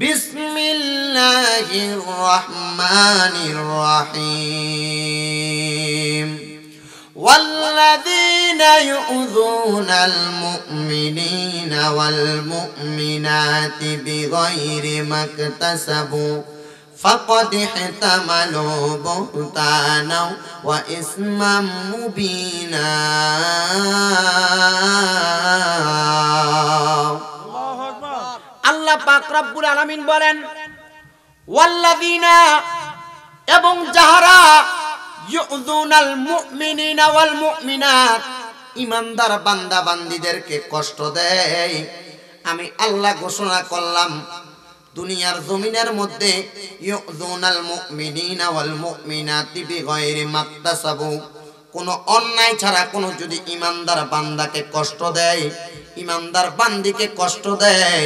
بسم الله الرحمن الرحيم والذين يؤذون المؤمنين والمؤمنات بغير ما اكتسبوا فقد احتملوا بهتانا وإثما مبينا আল্লাহ পাক রব্বুল আলামিন বলেন ওয়াল্লাযিনা এবং যাহারা ইউযুনাল মুমিনিনা ওয়াল মুমিনাত ইমানদার বান্দা বান্দীদেরকে কষ্ট দেয় আমি আল্লাহ ঘোষণা করলাম দুনিয়ার জমিনের মধ্যে ইউযুনাল মুমিনিনা ওয়াল মুমিনাত বিগয়রি মাক্তাসাবু কোনো অন্যায় ছাড়া কোনো যদি ইমানদার বান্দাকে কষ্ট দেয় ইমানদার বান্দিকে কষ্ট দেয়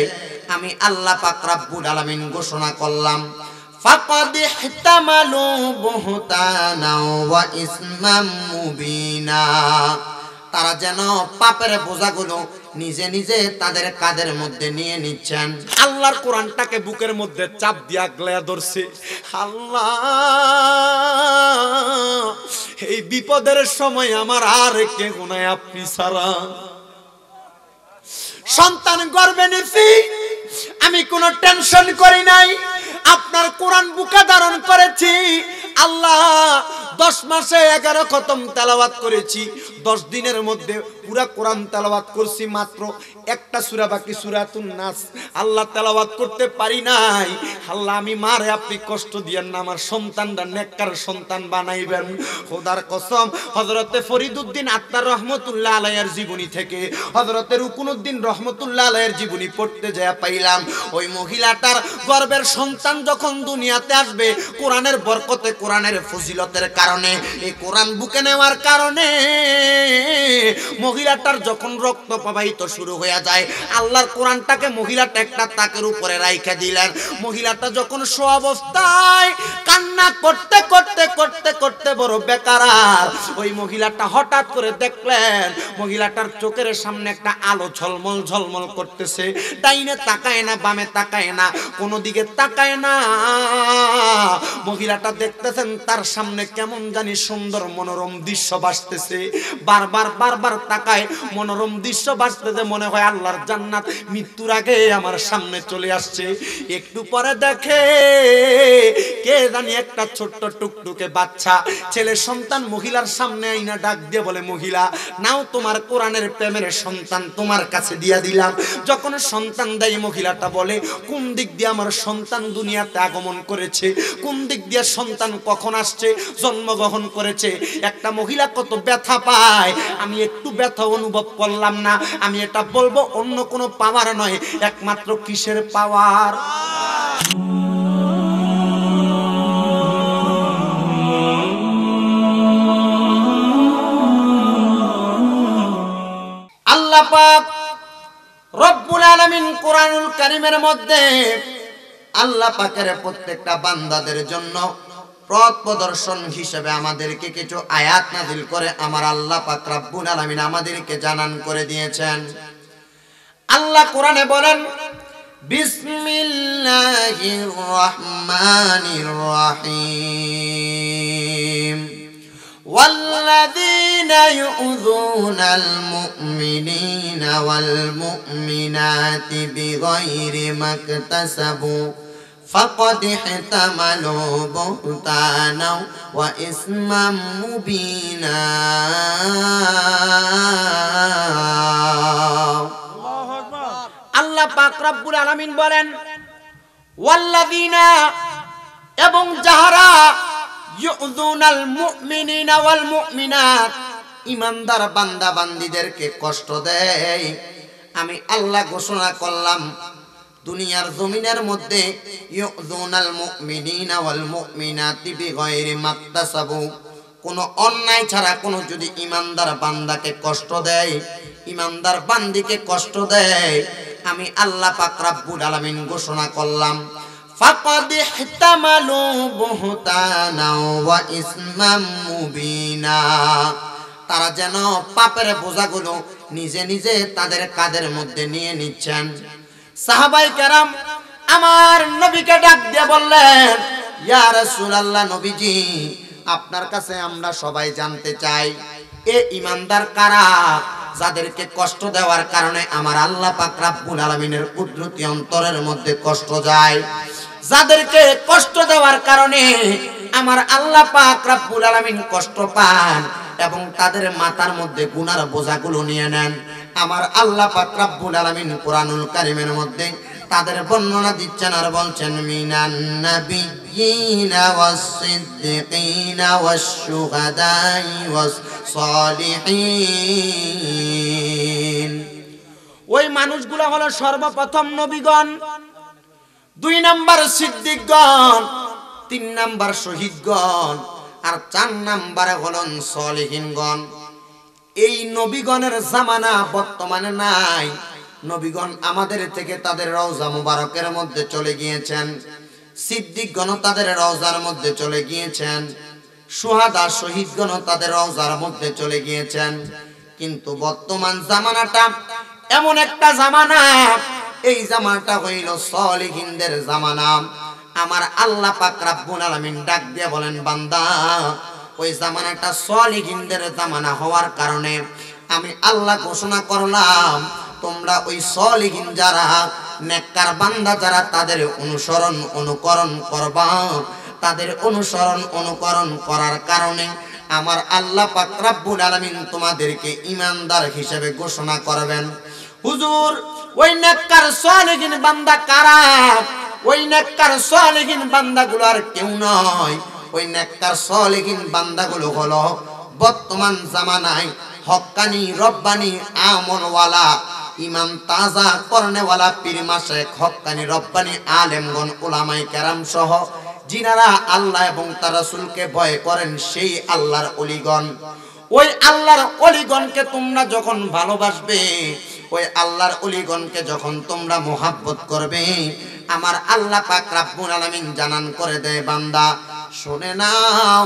আমি আল্লাহ পাক রাব্বুল আলামিন ঘোষণা করলাম ফাকাদ ইহতামালু বুহতানা ওয়া ইসমাম মুবিনা তারা যেন পাপের বোঝাগুলো নিজে নিজে তাদের কাদের মধ্যে নিয়ে নিচ্ছেন আল্লাহর কোরআনটাকে বুকের মধ্যে চাপ দিয়া গ্লেয়া ধরছে আল্লাহ এই বিপদের সময় আমার আর কে গুনায় আপনি সারা সন্তান গর্বে নিছি আমি কোনো টেনশন করি নাই আপনার কোরআন বুকা ধারণ করেছি আল্লাহ দশ মাসে এগারো খতম তেলাবাত করেছি দশ দিনের মধ্যে পুরা কোরআন তেলাওয়াত করছি মাত্র একটা সুরা বাকি সুরাতুন নাস আল্লাহ তেলাওয়াত করতে পারি নাই আল্লাহ আমি মারে আপনি কষ্ট দিয়েন না আমার সন্তানরা নেককার সন্তান বানাইবেন খোদার কসম হজরতে ফরিদুদ্দিন আত্মার রহমতুল্লাহ আলাইয়ের জীবনী থেকে হজরতে রুকুনুদ্দিন রহমতুল্লাহ আলাইয়ের জীবনী পড়তে যায়া পাইলাম ওই মহিলাটার গর্বের সন্তান যখন দুনিয়াতে আসবে কোরআনের বরকতে কোরআনের ফজিলতের কারণে এই কোরআন বুকে নেওয়ার কারণে মহিলাটার যখন রক্ত প্রবাহিত শুরু হয়ে যায় আল্লাহর কোরআনটাকে মহিলাটা একটা তাকের উপরে রাইখা দিলেন মহিলাটা যখন সো অবস্থায় কান্না করতে করতে করতে করতে বড় বেকারার ওই মহিলাটা হঠাৎ করে দেখলেন মহিলাটার চোখের সামনে একটা আলো ঝলমল ঝলমল করতেছে ডাইনে তাকায় না বামে তাকায় না কোনো দিকে তাকায় না মহিলাটা দেখতেছেন তার সামনে কেমন জানি সুন্দর মনোরম দৃশ্য বাসতেছে বারবার বারবার তাক তাকায় মনোরম দৃশ্য ভাসতে যে মনে হয় আল্লাহর জান্নাত মৃত্যুর আগে আমার সামনে চলে আসছে একটু পরে দেখে কে জানি একটা ছোট্ট টুকটুকে বাচ্চা ছেলে সন্তান মহিলার সামনে আইনা ডাক দিয়ে বলে মহিলা নাও তোমার কোরআনের প্রেমের সন্তান তোমার কাছে দিয়া দিলাম যখন সন্তান দেয় মহিলাটা বলে কোন দিক দিয়ে আমার সন্তান দুনিয়াতে আগমন করেছে কোন দিক দিয়ে সন্তান কখন আসছে জন্মগ্রহণ করেছে একটা মহিলা কত ব্যথা পায় আমি একটু ব্যথা ব্যথা অনুভব করলাম না আমি এটা বলবো অন্য কোনো পাওয়ার নয় একমাত্র কিসের পাওয়ার আল্লাহ কোরআনুল কারিমের মধ্যে আল্লাহ পাকের প্রত্যেকটা বান্দাদের জন্য পথ প্রদর্শন হিসেবে আমাদেরকে কিছু আয়াত নাজিল করে আমার আল্লাহ পাক রাব্বুল আলামিন আমাদেরকে জানান করে দিয়েছেন আল্লাহ কোরআনে বলেন বিসমিল্লাহির রহমানির রহিম والذين يؤذون المؤمنين والمؤمنات بغير فقد احتملوا بهتانا وإثما مبينا আল্লাহ পাক রব্বুল আলামিন বলেন ওয়াল্লাযিনা এবং যাহারা ইউযুনাল মুমিনিনা ওয়াল মুমিনাত ইমানদার বান্দা বান্দীদেরকে কষ্ট দেয় আমি আল্লাহ ঘোষণা করলাম দুনিয়ার জমিনের মধ্যে ইউযুনাল মুমিনিনা ওয়াল মুমিনাতি কোনো অন্যায় ছাড়া কোনো যদি ইমানদার বান্দাকে কষ্ট দেয় ইমানদার বান্দিকে কষ্ট দেয় আমি আল্লাহ পাক রব্বুল আলামিন ঘোষণা করলাম ফাকাদ ইহতামালু বুহতানা ওয়া ইসমাম মুবিনা তারা যেন পাপের বোঝাগুলো নিজে নিজে তাদের কাদের মধ্যে নিয়ে নিচ্ছেন সাহাবাই কেরাম আমার নবীকে ডাক দিয়ে বললেন ইয়া রাসূলুল্লাহ নবীজি আপনার কাছে আমরা সবাই জানতে চাই এ ইমানদার কারা যাদেরকে কষ্ট দেওয়ার কারণে আমার আল্লাহ পাক রাব্বুল আলামিনের কুদরতি অন্তরের মধ্যে কষ্ট যায় যাদেরকে কষ্ট দেওয়ার কারণে আমার আল্লাহ পাক রাব্বুল আলামিন কষ্ট পান এবং তাদের মাথার মধ্যে গুনার বোঝাগুলো নিয়ে নেন আমার আল্লাহ পাত্রাবুল আলমিন কোরআনুল কারিমের মধ্যে তাদের বর্ণনা দিচ্ছেন আর বলছেন ওই মানুষগুলো হলো সর্বপ্রথম নবীগণ দুই নাম্বার সিদ্দিকগণ তিন নাম্বার শহীদগণ আর চার নাম্বারে হলেন সলিহীনগণ এই নবীগণের জামানা বর্তমানে নাই নবীগণ আমাদের থেকে তাদের রওজা মুবারকের মধ্যে চলে গিয়েছেন সিদ্দিকগণ তাদের রওজার মধ্যে চলে গিয়েছেন সুহাদা শহীদগণ তাদের রওজার মধ্যে চলে গিয়েছেন কিন্তু বর্তমান জামানাটা এমন একটা জামানা এই জামানাটা হইল সলিহিনদের জামানা আমার আল্লাহ পাক রাব্বুল আলামিন ডাক দিয়ে বলেন বান্দা ওই জামানাটা সলিহিনদের জামানা হওয়ার কারণে আমি আল্লাহ ঘোষণা করলাম তোমরা ওই সলিহীন যারা নেককার বান্দা যারা তাদের অনুসরণ অনুকরণ করবা তাদের অনুসরণ অনুকরণ করার কারণে আমার আল্লাহ পাক রাব্বুল আলামিন তোমাদেরকে ইমানদার হিসেবে ঘোষণা করবেন হুজুর ওই নেককার সলিহীন বান্দা কারা ওই নেককার সলিহীন বান্দাগুলো আর কেউ নয় ওই নেককার সলেহীন বান্দাগুলো হলো বর্তমান জামানায় হক্কানি রব্বানি আমলওয়ালা ইমাম তাজা করনেওয়ালা পীর মাসে হক্কানি রব্বানি আলেমগণ ওলামাই কেরাম সহ যিনারা আল্লাহ এবং তার রাসূলকে ভয় করেন সেই আল্লাহর অলিগণ ওই আল্লাহর অলিগণকে তোমরা যখন ভালোবাসবে ওই আল্লাহর অলিগণকে যখন তোমরা মোহাব্বত করবে আমার আল্লাহ পাক রাব্বুল আলামিন জানান করে দেয় বান্দা শুনে নাও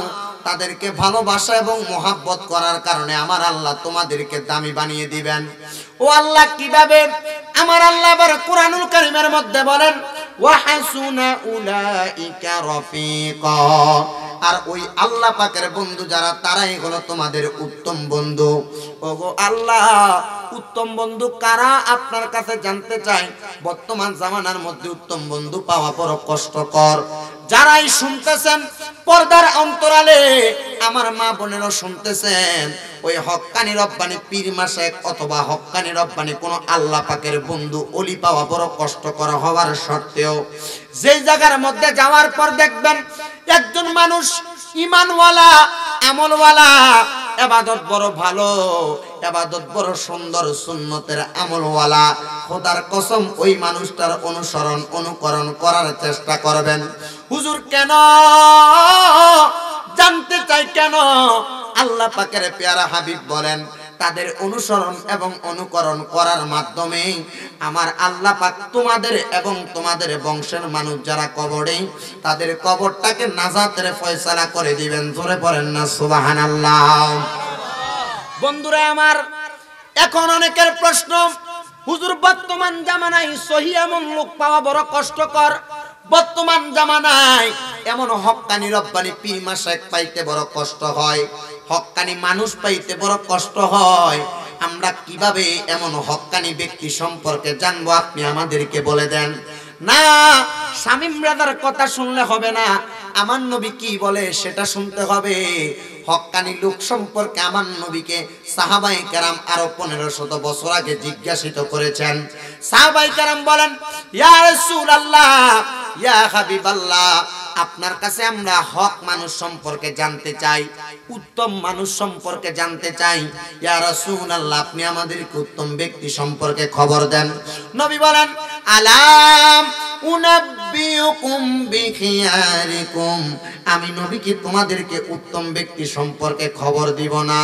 তাদেরকে ভালোবাসা এবং মোহাব্বত করার কারণে আমার আল্লাহ তোমাদেরকে দামি বানিয়ে দিবেন ও আল্লাহ কিভাবে আমার আল্লাহ আবার কোরআনুল করিমের মধ্যে বলেন ওয়াহাসুনা উলাইকা রফিকা আর ওই আল্লাহ পাকের বন্ধু যারা তারাই হলো তোমাদের উত্তম বন্ধু ওগো আল্লাহ উত্তম বন্ধু কারা আপনার কাছে জানতে চায় বর্তমান জামানার মধ্যে উত্তম বন্ধু পাওয়া বড় কষ্টকর যারাই শুনতেছেন পর্দার অন্তরালে আমার মা বোনেরও শুনতেছেন ওই হক্কানি রব্বানি পীর মাসেক অথবা হক্কানি রব্বানি কোনো আল্লাহ পাকের বন্ধু অলি পাওয়া বড় কষ্টকর হওয়ার সত্ত্বেও যেই জায়গার মধ্যে যাওয়ার পর দেখবেন একজন মানুষ ইমানওয়ালা আমলওয়ালা এবাদত বড় ভালো এবাদত বড় সুন্দর সুন্নতের আমলওয়ালা খোদার কসম ওই মানুষটার অনুসরণ অনুকরণ করার চেষ্টা করবেন হুজুর কেন জানতে চাই কেন আল্লাহ পাকের পেয়ারা হাবিব বলেন তাদের অনুসরণ এবং অনুকরণ করার মাধ্যমে আমার আল্লাহ পাক তোমাদের এবং তোমাদের বংশের মানুষ যারা কবরে তাদের কবরটাকে নাজাতের ফয়সালা করে দিবেন জোরে পড়েন না সুবাহান আল্লাহ বন্ধুরা আমার এখন অনেকের প্রশ্ন হুজুর বর্তমান জামানায় সহি এমন লোক পাওয়া বড় কষ্টকর বর্তমান জামানায় এমন হকানি রব্বানি পীর মাসায় পাইতে বড় কষ্ট হয় হকানি মানুষ পাইতে বড় কষ্ট হয় আমরা কিভাবে এমন হকানি ব্যক্তি সম্পর্কে জানবো আপনি আমাদেরকে বলে দেন না স্বামী ব্রাদার কথা শুনলে হবে না আমার নবী কি বলে সেটা শুনতে হবে হকানি লোক সম্পর্কে আমার নবীকে সাহাবাই কারাম আরো পনেরো শত বছর আগে জিজ্ঞাসিত করেছেন সাহাবাই কারাম বলেন ইয়া ইয়া আপনার কাছে আমরা হক মানুষ সম্পর্কে জানতে চাই উত্তম মানুষ সম্পর্কে জানতে চাই ইয়া আপনি আমাদের উত্তম ব্যক্তি সম্পর্কে খবর দেন নবী বলেন আলাম আমি নবীকে তোমাদেরকে উত্তম ব্যক্তি সম্পর্কে খবর দিব না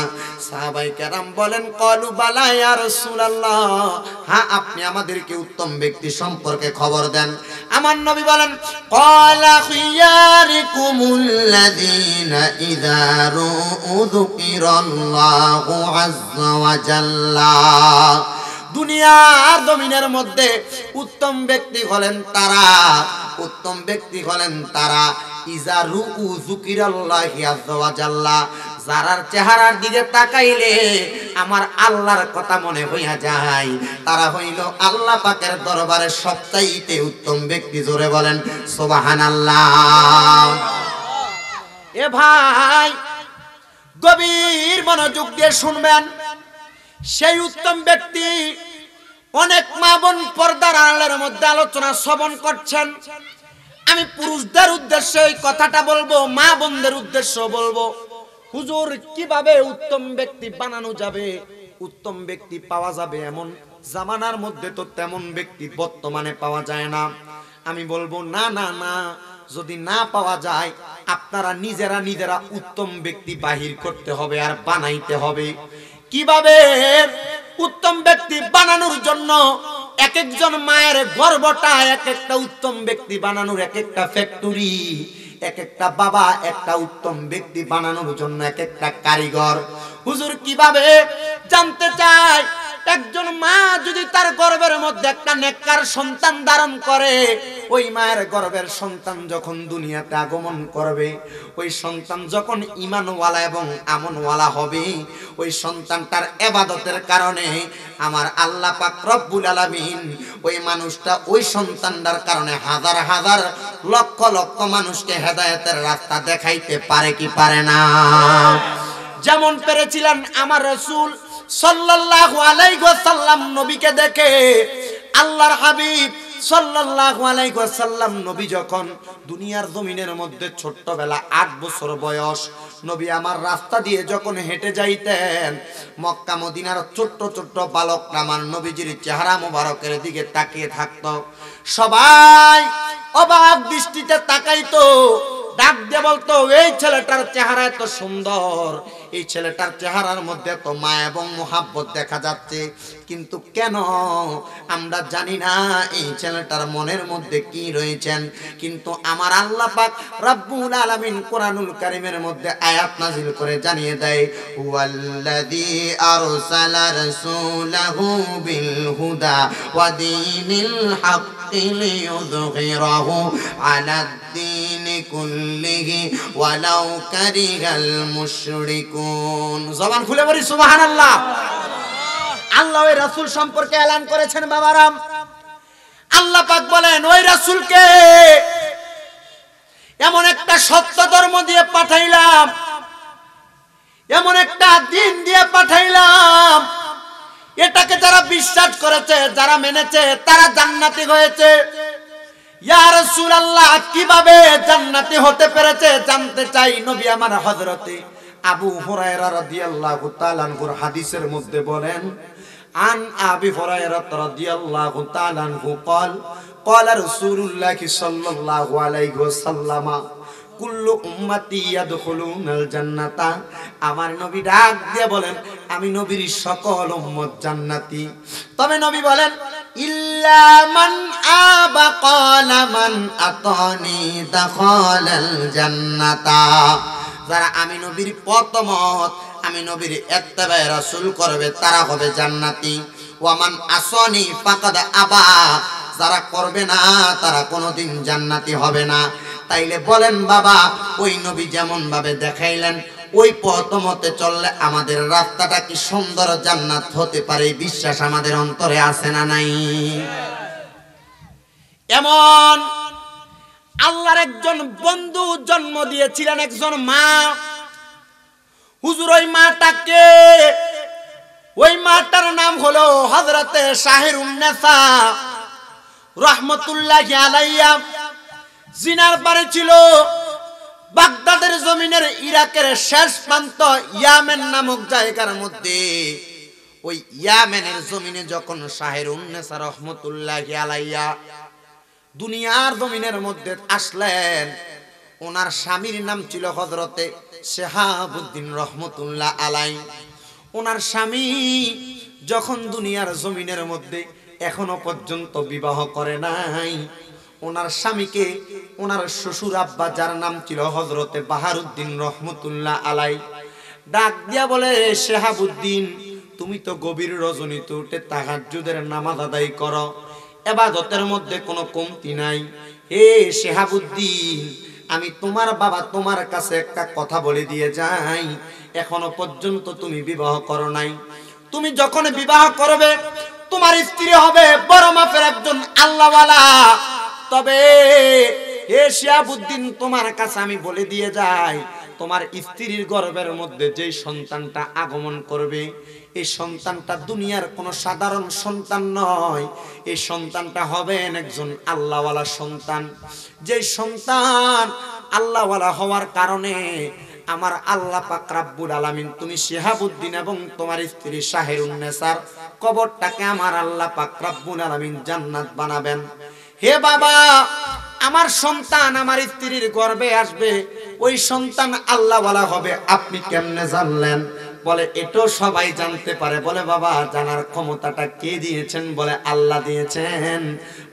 সাহাবাই কেরাম বলেন কলু বালাই আর রাসূলুল্লাহ হ্যাঁ আপনি আমাদেরকে উত্তম ব্যক্তি সম্পর্কে খবর দেন আমার নবী বলেন কলা খিয়ারিকুমুল্লাযীনা ইযা রুযিকিরাল্লাহু আযজা ওয়া জাল্লা দুনিয়ার জমিনের মধ্যে উত্তম ব্যক্তি হলেন তারা উত্তম ব্যক্তি হলেন তারা ইজারু উ জুকির আজ্জা যারার চেহারার দিকে তাকাইলে আমার আল্লাহর কথা মনে হইয়া যায় তারা হইল আল্লাহ পাকের দরবারে সবচাইতে উত্তম ব্যক্তি জোরে বলেন সোবাহান আল্লাহ এ ভাই গভীর মনোযোগ দিয়ে শুনবেন সেই উত্তম ব্যক্তি অনেক মা বোন পর্দার আড়ালের মধ্যে আলোচনা শ্রবণ করছেন আমি পুরুষদের উদ্দেশ্যে ওই কথাটা বলবো মা বোনদের উদ্দেশ্য বলবো হুজুর কিভাবে উত্তম ব্যক্তি বানানো যাবে উত্তম ব্যক্তি পাওয়া যাবে এমন জামানার মধ্যে তো তেমন ব্যক্তি বর্তমানে পাওয়া যায় না আমি বলবো না না না যদি না পাওয়া যায় আপনারা নিজেরা নিজেরা উত্তম ব্যক্তি বাহির করতে হবে আর বানাইতে হবে কিভাবে উত্তম ব্যক্তি বানানোর জন্য এক একজন মায়ের গর্বটা এক একটা উত্তম ব্যক্তি বানানোর এক একটা ফ্যাক্টরি এক একটা বাবা একটা উত্তম ব্যক্তি বানানোর জন্য এক একটা কারিগর হুজুর কিভাবে জানতে চায় একজন মা যদি তার গর্বের মধ্যে একটা নেককার সন্তান ধারণ করে ওই মায়ের গর্বের সন্তান যখন দুনিয়াতে আগমন করবে ওই সন্তান যখন ইমানওয়ালা এবং আমনওয়ালা হবে ওই সন্তানটার এবাদতের কারণে আমার আল্লাহ পাক রব্বুল আলামিন ওই মানুষটা ওই সন্তানটার কারণে হাজার হাজার লক্ষ লক্ষ মানুষকে হেদায়েতের রাস্তা দেখাইতে পারে কি পারে না যেমন পেরেছিলেন আমার রসুল সাল্লাল্লাহু আলাইহি ওয়াসাল্লাম নবীকে দেখে আল্লাহর হাবিব সাল্লাল্লাহু আলাইহি ওয়াসাল্লাম নবী যখন দুনিয়ার জমিনের মধ্যে 8 বছর বয়স নবী আমার রাস্তা দিয়ে যখন হেঁটে যাইতেন মক্কা মদিনার ছোট্ট ছোট্ট বালক আমার নবীজির চেহারা মোবারকের দিকে তাকিয়ে থাকত সবাই অবাক দৃষ্টিতে তাকাইতো ডাক দিয়ে বলতো এই ছেলেটার চেহারা এত সুন্দর এই ছেলেটার চেহারার মধ্যে তো মা এবং মোহাব্বত দেখা যাচ্ছে কিন্তু কেন আমরা জানি না এই ছেলেটার মনের মধ্যে কি রয়েছেন কিন্তু আমার আল্লাহ পাক রাব্বুল আলামিন কোরআনুল কারীমের মধ্যে আয়াত নাজিল করে জানিয়ে দেয় হুয়াল্লাযী আরসালা রাসূলাহু বিল হুদা ওয়া দীনিল হক ليظهره على الدين كله ولو كره المشركون জবান খুলে বলি সুবহানাল্লাহ আল্লাহ ওই রাসূল সম্পর্কে এলান করেছেন বাবারাম আল্লাহ পাক বলেন ওই রাসূলকে এমন একটা সত্য ধর্ম দিয়ে পাঠাইলাম এমন একটা দিন দিয়ে পাঠাইলাম এটাকে যারা বিশ্বাস করেছে যারা মেনেছে তারা জান্নাতি হয়েছে ইয়ার সুরাল্লাহ কিভাবে জান্নাতি হতে পেরেছে জানতে চাই নবী আমার হজরতে আবু হুরায়রা রাদিয়াল্লাহু তাআলার হাদিসের মধ্যে বলেন আন আবি হুরায়রা রাদিয়াল্লাহু তাআলা قال قال رسول الله صلى الله عليه وسلم কুল্লু উম্মাতি ইয়াদখুলুনাল জান্নাতা আমার নবী ডাক দিয়ে বলেন আমি নবীর সকল উম্মত জান্নাতি তবে নবী বলেন ইল্লা আবা ক্বালা মান আতানি জান্নাতা যারা আমি নবীর পথমত আমি নবীর এত্তাবায় রাসূল করবে তারা হবে জান্নাতি ওয়ামান আসনি ফাকাদ আবা যারা করবে না তারা কোনোদিন জান্নাতি হবে না তাইলে বলেন বাবা ওই নবী যেমন ভাবে দেখাইলেন ওই পথমতে চললে আমাদের রাস্তাটা কি সুন্দর জান্নাত হতে পারে বিশ্বাস আমাদের অন্তরে আছে না নাই এমন আল্লাহর একজন বন্ধু জন্ম দিয়েছিলেন একজন মা হুজুর ওই মাটাকে ওই মাটার নাম হলো হজরতে শাহের উন্নেসা রহমতুল্লাহ আলাইয়া জিনার পারে ছিল বাগদাদের জমিনের ইরাকের শেষ প্রান্ত ইয়ামেন নামক জায়গার মধ্যে ওই ইয়ামেনের জমিনে যখন শাহের উন্নেসা রহমতুল্লাহ আলাইয়া দুনিয়ার জমিনের মধ্যে আসলেন ওনার স্বামীর নাম ছিল হজরতে শেহাবুদ্দিন রহমতুল্লাহ আলাই ওনার স্বামী যখন দুনিয়ার জমিনের মধ্যে এখনো পর্যন্ত বিবাহ করে নাই ওনার স্বামীকে ওনার শ্বশুর আব্বা যার নাম ছিল হজরতে বাহারুদ্দিন রহমতুল্লাহ আলাই ডাক দিয়া বলে শেহাবুদ্দিন তুমি তো গভীর রজনী উঠে তাহাজুদের নামাজ আদায় কর এবাদতের মধ্যে কোনো কমতি নাই হে শেহাবুদ্দিন আমি তোমার বাবা তোমার কাছে একটা কথা বলে দিয়ে যাই এখনো পর্যন্ত তুমি বিবাহ করো নাই তুমি যখন বিবাহ করবে তোমার স্ত্রী হবে বড় মাপের একজন আল্লাহওয়ালা তবে এ শিয়াবুদ্দিন তোমার কাছে আমি বলে দিয়ে যাই তোমার স্ত্রীর গর্বের মধ্যে যেই সন্তানটা আগমন করবে এই সন্তানটা দুনিয়ার কোনো সাধারণ সন্তান নয় এই সন্তানটা হবেন একজন আল্লাহওয়ালা সন্তান যে সন্তান আল্লাহওয়ালা হওয়ার কারণে আমার আল্লাহ পাক রাব্বুল আলামিন তুমি শেহাবুদ্দিন এবং তোমার স্ত্রী নেসার কবরটাকে আমার আল্লাহ পাক রাব্বুল আলামিন জান্নাত বানাবেন হে বাবা আমার সন্তান আমার স্ত্রীর গর্বে আসবে ওই সন্তান আল্লাহওয়ালা হবে আপনি কেমনে জানলেন বলে এটাও সবাই জানতে পারে বলে বাবা জানার ক্ষমতাটা কে দিয়েছেন বলে আল্লাহ দিয়েছেন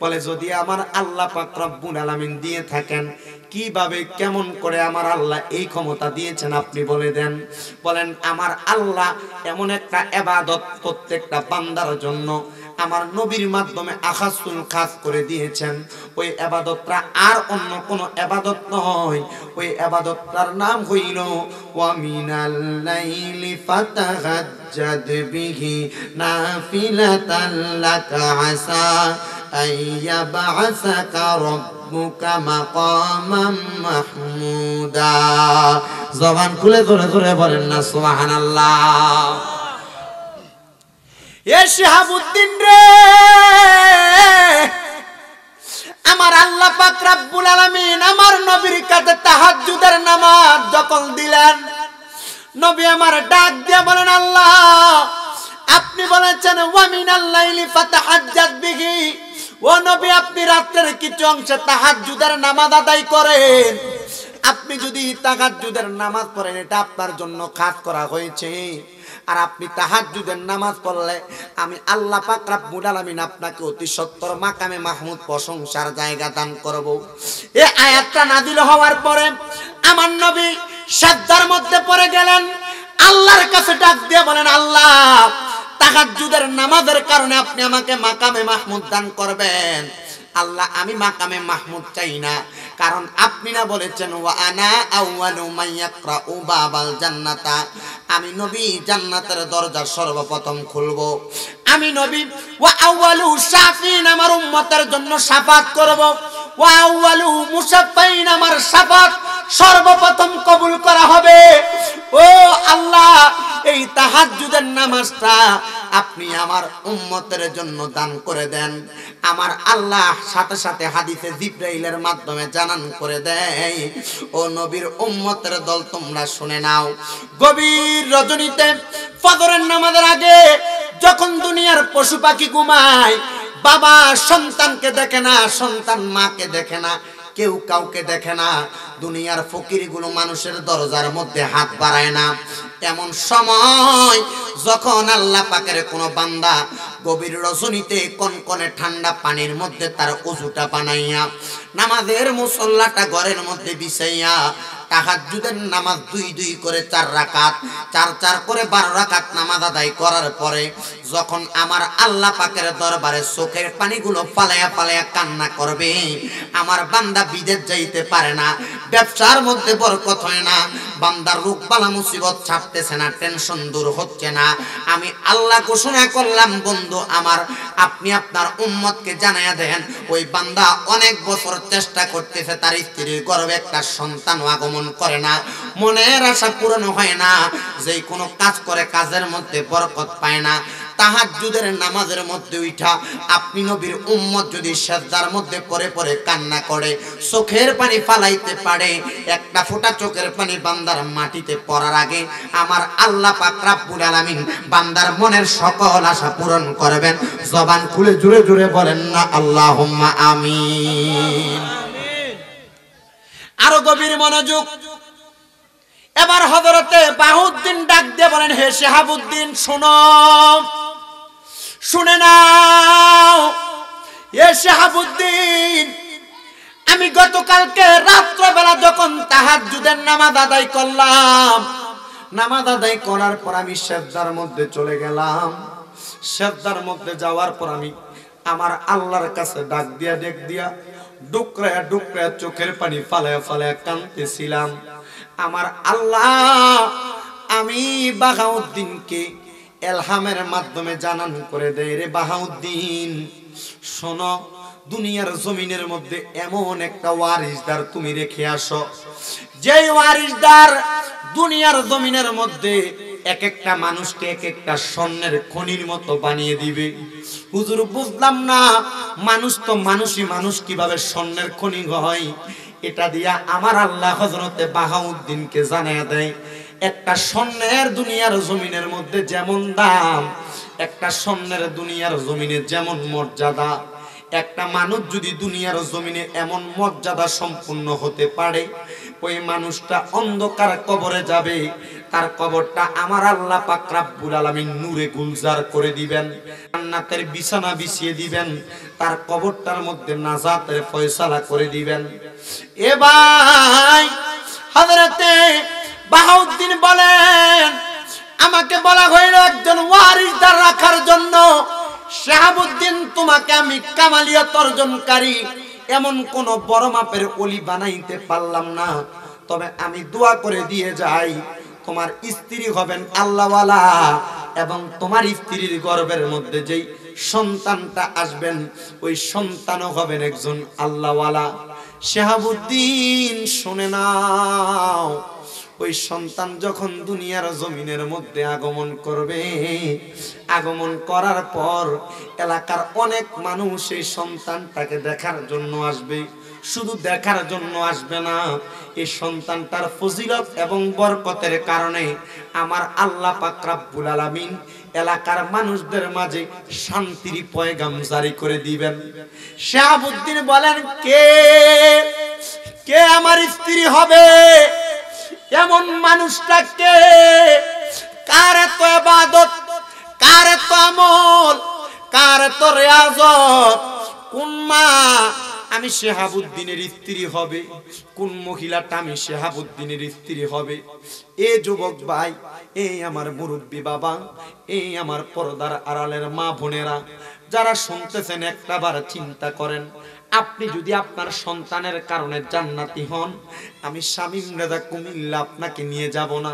বলে যদি আমার আল্লাহ পাক রব্বুল আলামিন দিয়ে থাকেন কিভাবে কেমন করে আমার আল্লাহ এই ক্ষমতা দিয়েছেন আপনি বলে দেন বলেন আমার আল্লাহ এমন একটা এবাদত প্রত্যেকটা বান্দার জন্য আমার নবীর মাধ্যমে আখাসুল খাস করে দিয়েছেন ওই আবাদতটা আর অন্য কোনো আবাদত নয় ওই আবাদতটার নাম হইল ওয়ামিনাল লাইলি বিহি নাফিলাতাল জবান খুলে ধরে ধরে বলেন না আল্লাহ এ রে আমার আল্লাহ পাক রাব্বুল আলামিন আমার নবীর কাছে তাহাজ্জুদের নামাজ যখন দিলেন নবী আমার ডাক দিয়ে বলেন আল্লাহ আপনি বলেছেন ওয়ামিন আল্লাইলি ফাতাহাজ্জাত বিহি ও নবী আপনি রাতের কিছু অংশে তাহাজ্জুদের নামাজ আদায় করেন আপনি যদি তাহাজুদের নামাজ পড়েন এটা আপনার জন্য কাজ করা হয়েছে আর আপনি তাহাজুদের নামাজ পড়লে আমি আল্লাহ পাকরা রাব্বুল আপনাকে অতি সত্তর মাকামে মাহমুদ প্রশংসার জায়গা দান করব এ আয়াতটা নাজিল হওয়ার পরে আমার নবী সাদ্দার মধ্যে পড়ে গেলেন আল্লাহর কাছে ডাক দিয়ে বলেন আল্লাহ তাহাজুদের নামাজের কারণে আপনি আমাকে মাকামে মাহমুদ দান করবেন আল্লাহ আমি মাকামে মাহমুদ চাই না কারণ আপনি না বলেছেন ওয়া আনা আউয়ালু মাইয়াকরা ও বাবাল জান্নাতা আমি নবী জান্নাতের দরজা সর্বপ্রথম খুলব আমি নবী ওয়া আউয়ালু শাফিন আমার উম্মতের জন্য শাফাত করব আমার সাফাত সর্বপ্রথম কবুল করা হবে ও আল্লাহ এই তাহাজুদের নামাজটা আপনি আমার উম্মতের জন্য দান করে দেন আমার আল্লাহ সাথে সাথে হাদিসে জিব্রাইলের মাধ্যমে জানান করে দেয় ও নবীর উম্মতের দল তোমরা শুনে নাও গভীর রজনীতে ফজরের নামাজের আগে যখন দুনিয়ার পশু পাখি ঘুমায় বাবা সন্তানকে দেখে না সন্তান মাকে দেখে না কেউ কাউকে দেখে না দুনিয়ার ফকিরগুলো মানুষের দরজার মধ্যে হাত বাড়ায় না এমন সময় যখন আল্লাহ পাকের কোনো বান্দা গভীর রজনীতে কনকনে ঠান্ডা পানির মধ্যে তার উজুটা বানাইয়া নামাজের মুসল্লাটা ঘরের মধ্যে বিছাইয়া তাহাজুদের নামাজ দুই দুই করে চার রাকাত চার চার করে বারো রাকাত নামাজ আদায় করার পরে যখন আমার আল্লাহ পাকের দরবারে চোখের পানিগুলো পালায়া পালায়া কান্না করবে আমার বান্দা বিদেশ যাইতে পারে না ব্যবসার মধ্যে বরকত হয় না বান্দার রোগ বালা মুসিবত ছাপতেছে না টেনশন দূর হচ্ছে না আমি আল্লাহ ঘোষণা করলাম বন্ধু আমার আপনি আপনার উম্মতকে জানাইয়া দেন ওই বান্দা অনেক বছর চেষ্টা করতেছে তার স্ত্রীর গর্বে একটা সন্তান আগমন করে না মনের আশা পূরণ হয় না যে কোনো কাজ করে কাজের মধ্যে বরকত পায় না তাহাজুদের নামাজের মধ্যে উঠা আপনি নবীর উম্মত যদি সেজদার মধ্যে পরে পরে কান্না করে চোখের পানি ফালাইতে পারে একটা ফোঁটা চোখের পানি বান্দার মাটিতে পড়ার আগে আমার আল্লাহ পাক রাব্বুল আলামিন বান্দার মনের সকল আশা পূরণ করবেন জবান খুলে জুড়ে জুড়ে বলেন না আল্লাহুম্মা আমিন আরো গভীর মনোযোগ এবার হজরতে বাহুদ্দিন ডাক দিয়ে বলেন হে শেহাবুদ্দিন শোনো শুনে নাও এ শাহাবুদ্দিন আমি গতকালকে রাত্রবেলা যখন তাহার যুদের নামাজ আদায় করলাম নামাজ আদায় করার পর আমি শেষদার মধ্যে চলে গেলাম শেষদার মধ্যে যাওয়ার পর আমি আমার আল্লাহর কাছে ডাক দিয়া ডেক দিয়া ডুকরা ডুকরা চোখের পানি ফালে ফালে কানতেছিলাম আমার আল্লাহ আমি বাঘাউদ্দিনকে এলহামের মাধ্যমে জানান করে দেয় রে বাহাউদ্দিন শোনো দুনিয়ার জমিনের মধ্যে এমন একটা ওয়ারিসদার তুমি রেখে আসো যে ওয়ারিসদার দুনিয়ার জমিনের মধ্যে এক একটা মানুষকে এক একটা স্বর্ণের খনির মতো বানিয়ে দিবে হুজুর বুঝলাম না মানুষ তো মানুষই মানুষ কিভাবে স্বর্ণের খনি হয় এটা দিয়া আমার আল্লাহ হজরতে বাহাউদ্দিনকে জানিয়ে দেয় একটা স্বর্ণের দুনিয়ার জমিনের মধ্যে যেমন দাম একটা স্বর্ণের দুনিয়ার জমিনে যেমন মর্যাদা একটা মানুষ যদি দুনিয়ার জমিনে এমন মর্যাদা সম্পূর্ণ হতে পারে ওই মানুষটা অন্ধকার কবরে যাবে তার কবরটা আমার আল্লাহ পাক রাব্বুল আলামিন নূরে গুলজার করে দিবেন জান্নাতের বিছানা বিছিয়ে দিবেন তার কবরটার মধ্যে নাজাতের ফয়সালা করে দিবেন এ ভাই হযরতে বাহাউদ্দিন বলেন আমাকে বলা হইল একজন ওয়ারিসদার রাখার জন্য শাহাবুদ্দিন তোমাকে আমি কামালিয়া তর্জনকারী এমন কোন বড় মাপের অলি বানাইতে পারলাম না তবে আমি দোয়া করে দিয়ে যাই তোমার স্ত্রী হবেন আল্লাহওয়ালা এবং তোমার স্ত্রীর গর্বের মধ্যে যেই সন্তানটা আসবেন ওই সন্তানও হবেন একজন আল্লাহওয়ালা শাহাবুদ্দিন শুনে নাও ওই সন্তান যখন দুনিয়ার জমিনের মধ্যে আগমন করবে আগমন করার পর এলাকার অনেক মানুষ এই সন্তানটাকে দেখার জন্য আসবে শুধু দেখার জন্য আসবে না এই সন্তানটার ফজিলত এবং বরকতের কারণে আমার আল্লাহ পাকরাবুল আলমিন এলাকার মানুষদের মাঝে শান্তির পয়গাম জারি করে দিবেন শাহাবুদ্দিন বলেন কে কে আমার স্ত্রী হবে এমন মানুষটাকে কার এত এবাদত কার এত আমল কার এত রেয়াজত কোন মা আমি শেহাবুদ্দিনের স্ত্রী হবে কোন মহিলাটা আমি শেহাবুদ্দিনের স্ত্রী হবে এ যুবক ভাই এই আমার মুরব্বী বাবা এই আমার পরদার আড়ালের মা বোনেরা যারা শুনতেছেন একটাবার চিন্তা করেন আপনি যদি আপনার সন্তানের কারণে জান্নাতি হন আমি স্বামী রেজা কুমিল্লা আপনাকে নিয়ে যাব না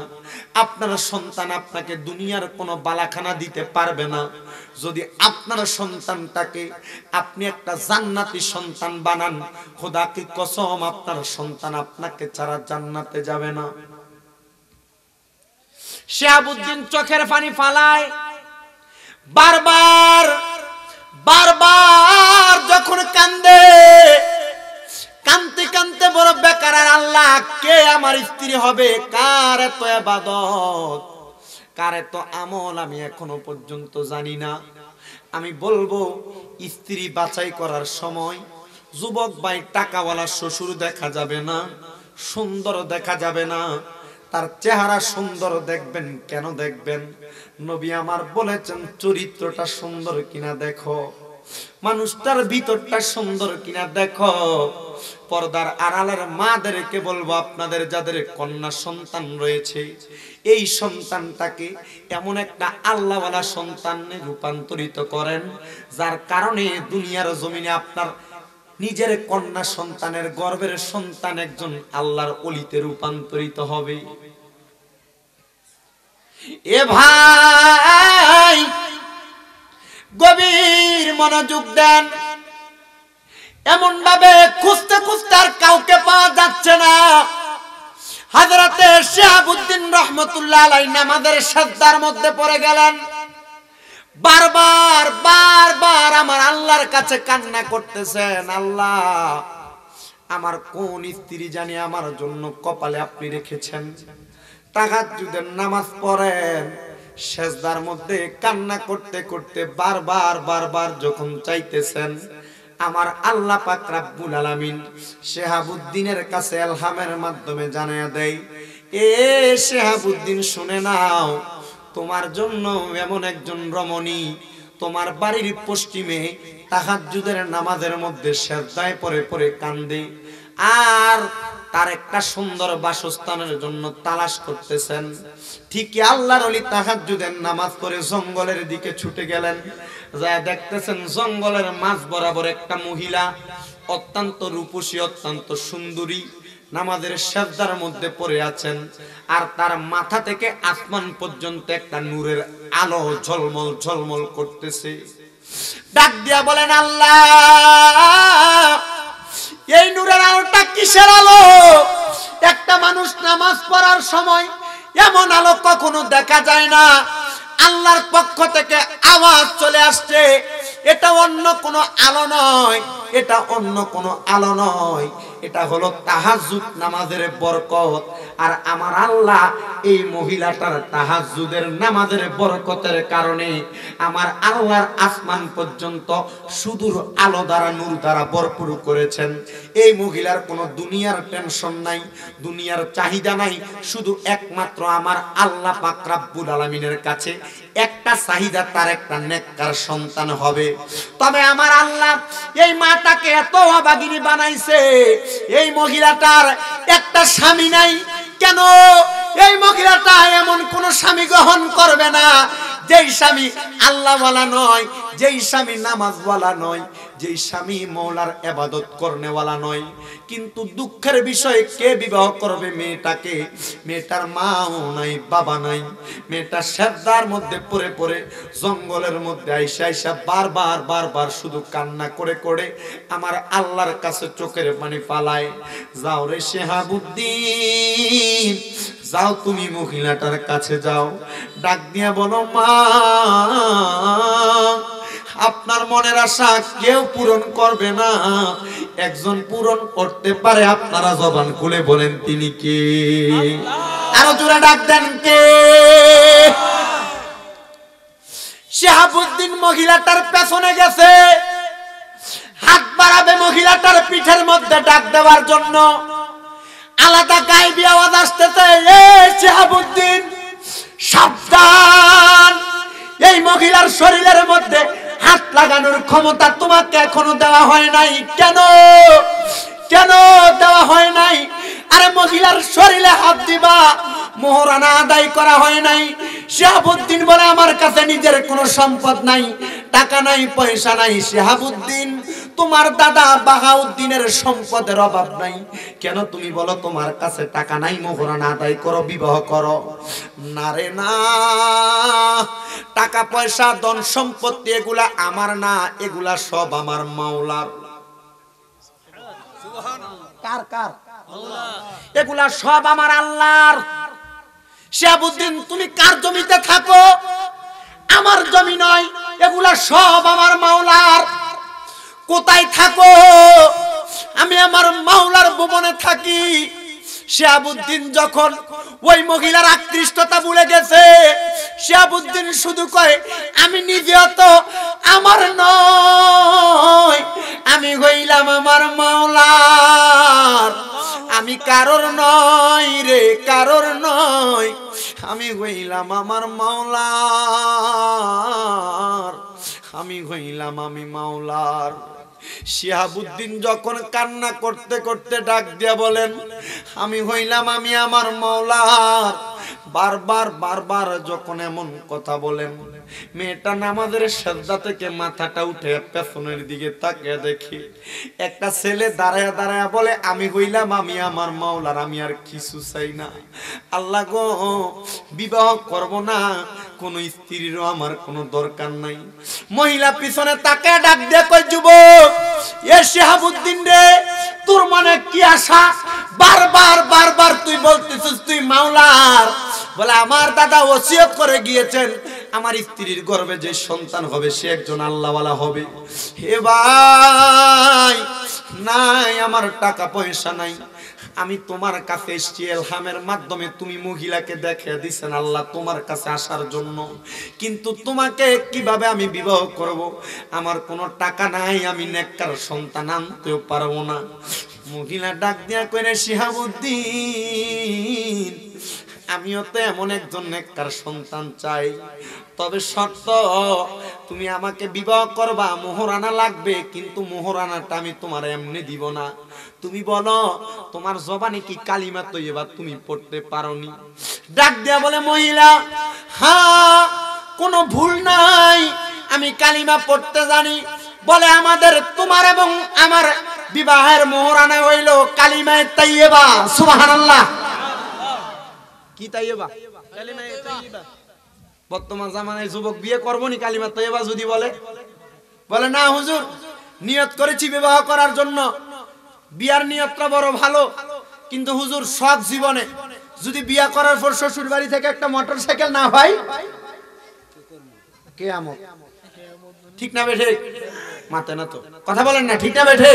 আপনার সন্তান আপনাকে দুনিয়ার কোনো বালাখানা দিতে পারবে না যদি আপনার সন্তানটাকে আপনি একটা জান্নাতি সন্তান বানান খোদা কি কসম আপনার সন্তান আপনাকে ছাড়া জান্নাতে যাবে না শাহাবুদ্দিন চোখের পানি ফালায় বারবার বারবার যখন কান্দে কানতে কান্তে বড় বেকার আল্লাহ কে আমার স্ত্রী হবে কার এত এবাদত কার এত আমল আমি এখনো পর্যন্ত জানি না আমি বলবো স্ত্রী বাছাই করার সময় যুবক ভাই টাকাওয়ালা শ্বশুর দেখা যাবে না সুন্দর দেখা যাবে না তার চেহারা সুন্দর দেখবেন কেন দেখবেন নবী আমার বলেছেন চরিত্রটা সুন্দর কিনা দেখো মানুষটার ভিতরটা সুন্দর কিনা দেখো পর্দার আড়ালের কে বলবো আপনাদের যাদের কন্যা সন্তান রয়েছে এই সন্তানটাকে এমন একটা আল্লাহওয়ালা সন্তানে রূপান্তরিত করেন যার কারণে দুনিয়ার জমিনে আপনার নিজের কন্যা সন্তানের গর্বের সন্তান একজন আল্লাহর অলিতে রূপান্তরিত হবে এ ভাই গভীর মনোযোগ দেন এমন ভাবে খুঁজতে খুঁজতে আর কাউকে পাওয়া যাচ্ছে না হাজরাতে শাহাবুদ্দিন রহমতুল্লাহ আলাই নামাজের সাজদার মধ্যে পড়ে গেলেন বারবার বারবার আমার আল্লাহর কাছে কান্না করতেছেন আল্লাহ আমার কোন স্ত্রী জানি আমার জন্য কপালে আপনি রেখেছেন তাহাজুদের নামাজ পড়েন সেজদার মধ্যে কান্না করতে করতে বারবার বারবার যখন চাইতেছেন আমার আল্লাহ পাক রাব্বুল আলামিন শেহাবুদ্দিনের কাছে আলহামের মাধ্যমে জানায়া দেয় এ শেহাবুদ্দিন শুনে নাও তোমার জন্য এমন একজন রমণী তোমার বাড়ির পশ্চিমে তাহাজুদের নামাজের মধ্যে সেজদায় পরে পরে কান্দে আর তার একটা সুন্দর বাসস্থানের জন্য তালাশ করতেছেন ঠিকই আল্লাহর অলি তাহাজুদের নামাজ করে জঙ্গলের দিকে ছুটে গেলেন যা দেখতেছেন জঙ্গলের মাঝ বরাবর একটা মহিলা অত্যন্ত রূপসী অত্যন্ত সুন্দরী নামাজের শ্রদ্ধার মধ্যে পড়ে আছেন আর তার মাথা থেকে আসমান পর্যন্ত একটা নূরের আলো ঝলমল ঝলমল করতেছে ডাক দিয়া বলেন আল্লাহ এই নূরের আলোটা কিসের আলো একটা মানুষ নামাজ পড়ার সময় এমন আলো কখনো দেখা যায় না আল্লাহর পক্ষ থেকে আওয়াজ চলে আসছে এটা অন্য কোনো আলো নয় এটা অন্য কোনো আলো নয় এটা হলো তাহাজুদ নামাজের বরকত আর আমার আল্লাহ এই মহিলাটার তাহাজুদের নামাজের বরকতের কারণে আমার আল্লাহর আসমান পর্যন্ত সুদূর আলো দ্বারা নূর দ্বারা ভরপুর করেছেন এই মহিলার কোনো দুনিয়ার টেনশন নাই দুনিয়ার চাহিদা নাই শুধু একমাত্র আমার আল্লাহ পাকরাব্বুল আলমিনের আলামিনের কাছে একটা সাহিদা তার একটা নেককার সন্তান হবে তবে আমার আল্লাহ এই মাটাকে এত অবাগিনী বানাইছে এই মহিলাটার একটা স্বামী নাই কেন এই মহিলাটা এমন কোন স্বামী গ্রহণ করবে না যেই স্বামী আল্লাহ বলা নয় যেই স্বামী নামাজ বলা নয় যেই স্বামী মৌলার এবাদত করনেওয়ালা নয় কিন্তু দুঃখের বিষয়ে কে বিবাহ করবে মেয়েটাকে মেয়েটার মাও নাই বাবা নাই মেয়েটা শ্রদ্ধার মধ্যে পড়ে পড়ে জঙ্গলের মধ্যে আইসা আইসা বারবার বারবার শুধু কান্না করে করে আমার আল্লাহর কাছে চোখের পানি পালায় যাও রে শেহাবুদ্দিন যাও তুমি মহিলাটার কাছে যাও ডাক দিয়া বলো মা আপনার মনের আশা কেউ পূরণ করবে না একজন পূরণ করতে পারে আপনারা জবান খুলে বলেন তিনি কে আরো জোরে ডাক দেন কে শাহাবুদ্দিন মহিলাটার পেছনে গেছে হাত বাড়াবে মহিলাটার পিঠের মধ্যে ডাক দেওয়ার জন্য আলাদা গায়ে আওয়াজ আসতেছে এ শাহাবুদ্দিন সাবধান তোমার শরীরের মধ্যে হাত লাগানোর ক্ষমতা তোমাকে এখনো দেওয়া হয় নাই কেন কেন দেওয়া হয় নাই আরে মহিলার শরীরে হাত দিবা মোহরানা আদায় করা হয় নাই শাহাবুদ্দিন বলে আমার কাছে নিজের কোনো সম্পদ নাই টাকা নাই পয়সা নাই শাহাবুদ্দিন তোমার দাদা বাহাউদ্দিনের সম্পদের অভাব নাই কেন তুমি বলো তোমার কাছে টাকা নাই না আদায় করো বিবাহ করো না রে না টাকা পয়সা ধন সম্পত্তি এগুলা আমার না এগুলা সব আমার মাওলার কার কার এগুলা সব আমার আল্লাহর শিয়াবুদ্দিন তুমি কার জমিতে থাকো আমার জমি নয় এগুলা সব আমার মাওলার কোথায় থাকো আমি আমার মাওলার ভুবনে থাকি শিয়াবুদ্দিন যখন ওই মহিলার আকৃষ্টতা ভুলে গেছে শিয়াবুদ্দিন শুধু কয় আমি নিজে তো আমার নয় আমি হইলাম আমার মাওলার আমি কারোর নয় রে কারোর নয় আমি হইলাম আমার মাওলার আমি হইলাম আমি মাওলার শিহাবুদ্দিন যখন কান্না করতে করতে ডাক দিয়া বলেন আমি হইলাম আমি আমার মৌলার বারবার বারবার যখন এমন কথা বলেন মেয়েটা নামাজের শ্রদ্ধা থেকে মাথাটা উঠে পেছনের দিকে তাকে দেখি একটা ছেলে দাঁড়ায় দাঁড়ায় বলে আমি হইলাম আমি আমার মাওলার আমি আর কিছু চাই না আল্লাহ গো বিবাহ করব না কোন স্ত্রীরও আমার কোনো দরকার নাই মহিলা পিছনে তাকে ডাক দিয়ে কই যুবক শেহাবুদ্দিন রে তোর মনে কি আশা বারবার বারবার তুই বলতেছিস তুই মাওলার বলে আমার দাদা ওসিয়ত করে গিয়েছেন আমার স্ত্রীর গর্বে যে সন্তান হবে সে একজন আল্লাহওয়ালা হবে হে ভাই নাই আমার টাকা পয়সা নাই আমি তোমার কাছে এসছি এলহামের মাধ্যমে তুমি মহিলাকে দেখে দিছেন আল্লাহ তোমার কাছে আসার জন্য কিন্তু তোমাকে কিভাবে আমি বিবাহ করব আমার কোনো টাকা নাই আমি নেককার সন্তান আনতেও পারবো না মহিলা ডাক দিয়া করে শিহাবুদ্দিন আমিও তো এমন একজন নেককার সন্তান চাই তবে শর্ত তুমি আমাকে বিবাহ করবা মোহরানা লাগবে কিন্তু মোহরানাটা আমি তোমার এমনি দিব না তুমি বলো তোমার জবানে কি কালিমা তৈবা তুমি পড়তে পারোনি ডাক দেয়া বলে মহিলা হ্যাঁ কোনো ভুল নাই আমি কালিমা পড়তে জানি বলে আমাদের তোমার এবং আমার বিবাহের মোহরানা হইল কালিমায় তাইয়েবা সুবহানাল্লাহ কি তাইয়েবা কালিমায় তাইয়েবা বর্তমান জামানায় যুবক বিয়ে করবনি কালিমা তৈবা যদি বলে বলে না হুজুর নিয়ত করেছি বিবাহ করার জন্য বিয়ার নিয়তটা বড় ভালো কিন্তু হুজুর সৎ জীবনে যদি বিয়া করার পর শ্বশুর বাড়ি থেকে একটা মোটর সাইকেল না ভাই কে আমক ঠিক না বেঠে মাতে না তো কথা বলেন না ঠিক না বেঠে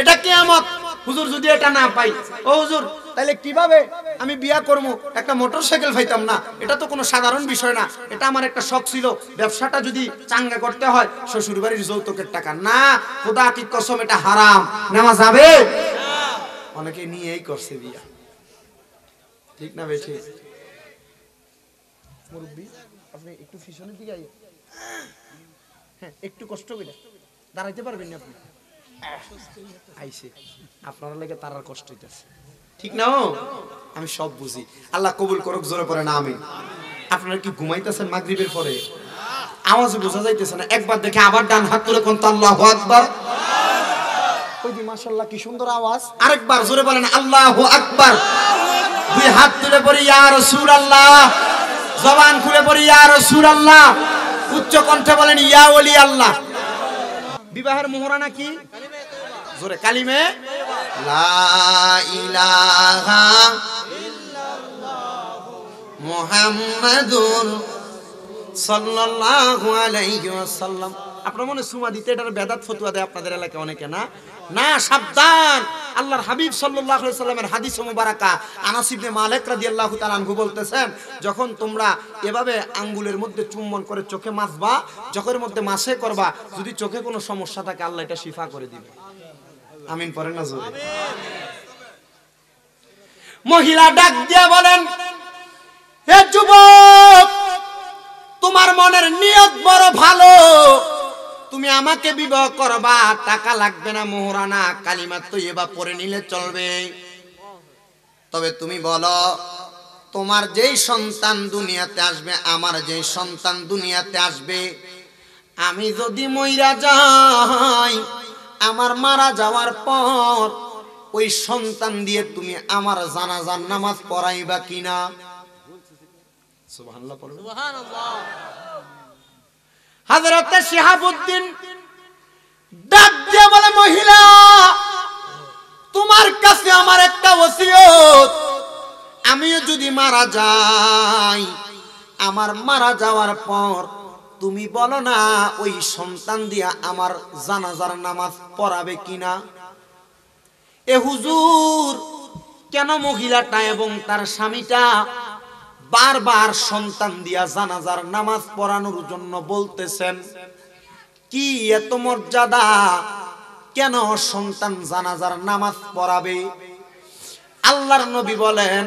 এটা কে আমত হুজুর যদি এটা না পাই ও হুজুর তাহলে কিভাবে আমি বিয়া করবো একটা মোটর সাইকেল পাইতাম না এটা তো কোনো সাধারণ বিষয় না এটা আমার একটা শখ ছিল ব্যবসাটা যদি চাঙ্গা করতে হয় শ্বশুর বাড়ির যৌতুকের টাকা না খোদা কি কসম এটা হারাম নেওয়া যাবে অনেকে নিয়েই করছে বিয়া ঠিক না বেশি মুরব্বী আপনি একটু দিকে হ্যাঁ একটু কষ্ট করে দাঁড়াইতে পারবেন না আপনি আইসে আপনার লেগে তার আর কষ্ট হইতেছে ঠিক না আমি সব বুঝি আল্লাহ কবুল করুক জোরে পড়ে না আমি আপনারা কি ঘুমাইতেছেন মাগরিবের পরে আওয়াজ বোঝা যাইতেছে না একবার দেখে আবার ডান হাত তুলে কোন আল্লাহ আকবার ওই যে মাশাআল্লাহ কি সুন্দর আওয়াজ আরেকবার জোরে বলেন আল্লাহু আকবার দুই হাত তুলে পড়ি ইয়া রাসূলুল্লাহ জবান খুলে পড়ি ইয়া রাসূলুল্লাহ উচ্চ কণ্ঠে বলেন ইয়া ওলি আল্লাহ বিবাহের মোহরা নাকি জোরে কালিমে মোহাম্মদুর সাল্লাল্লাহু আলাইহি ওয়াসাল্লাম আপনার মনে সুমা দিতে এটার বেদাত ফতুয়া দেয় আপনাদের এলাকায় অনেকে না না সাবধান আল্লাহর হাবিব সাল্লাহ সাল্লামের হাদিস মুবারাকা আনাসিবনে মালেক রাদি আল্লাহ তালু বলতেছেন যখন তোমরা এভাবে আঙ্গুলের মধ্যে চুম্বন করে চোখে মাছবা চোখের মধ্যে মাসে করবা যদি চোখে কোনো সমস্যা থাকে আল্লাহ এটা শিফা করে দিবে আমিন পড়েন না জোরে মহিলা ডাক দিয়ে বলেন হে যুবক তোমার মনের নিয়ত বড় ভালো তুমি আমাকে বিবাহ করবা টাকা লাগবে না মোহরানা কালিমা তো এবার পরে নিলে চলবে তবে তুমি বলো তোমার যেই সন্তান দুনিয়াতে আসবে আমার যেই সন্তান দুনিয়াতে আসবে আমি যদি মইরা যাই আমার মারা যাওয়ার পর ওই সন্তান দিয়ে তুমি আমার জানাজার নামাজ পড়াইবা কিনা ডাক বলে মহিলা তোমার কাছে আমার একটা আমিও যদি মারা যাই আমার মারা যাওয়ার পর তুমি বলো না ওই সন্তান দিয়া আমার জানাজার নামাজ পড়াবে কিনা এ হুজুর কেন মহিলাটা এবং তার স্বামীটা বারবার সন্তান দিয়া জানাজার নামাজ পড়ানোর জন্য বলতেছেন কি এত মর্যাদা কেন সন্তান জানাজার নামাজ পড়াবে আল্লাহর নবী বলেন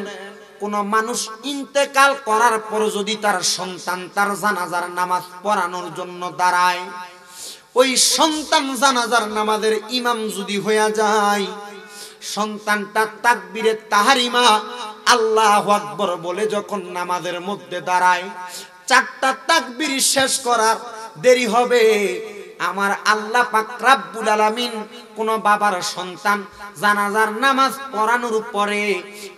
কোন মানুষ ইন্তেকাল করার পর যদি তার সন্তান তার জানাজার নামাজ পড়ানোর জন্য দাঁড়ায় ওই সন্তান জানাজার নামাজের ইমাম যদি হইয়া যায় সন্তানটা তাকবিরে তাহারিমা আল্লাহ আকবর বলে যখন নামাজের মধ্যে দাঁড়ায় চারটা তাকবির শেষ করার দেরি হবে আমার আল্লাহ পাক আলমিন কোন বাবার সন্তান জানাজার নামাজ পড়ানোর পরে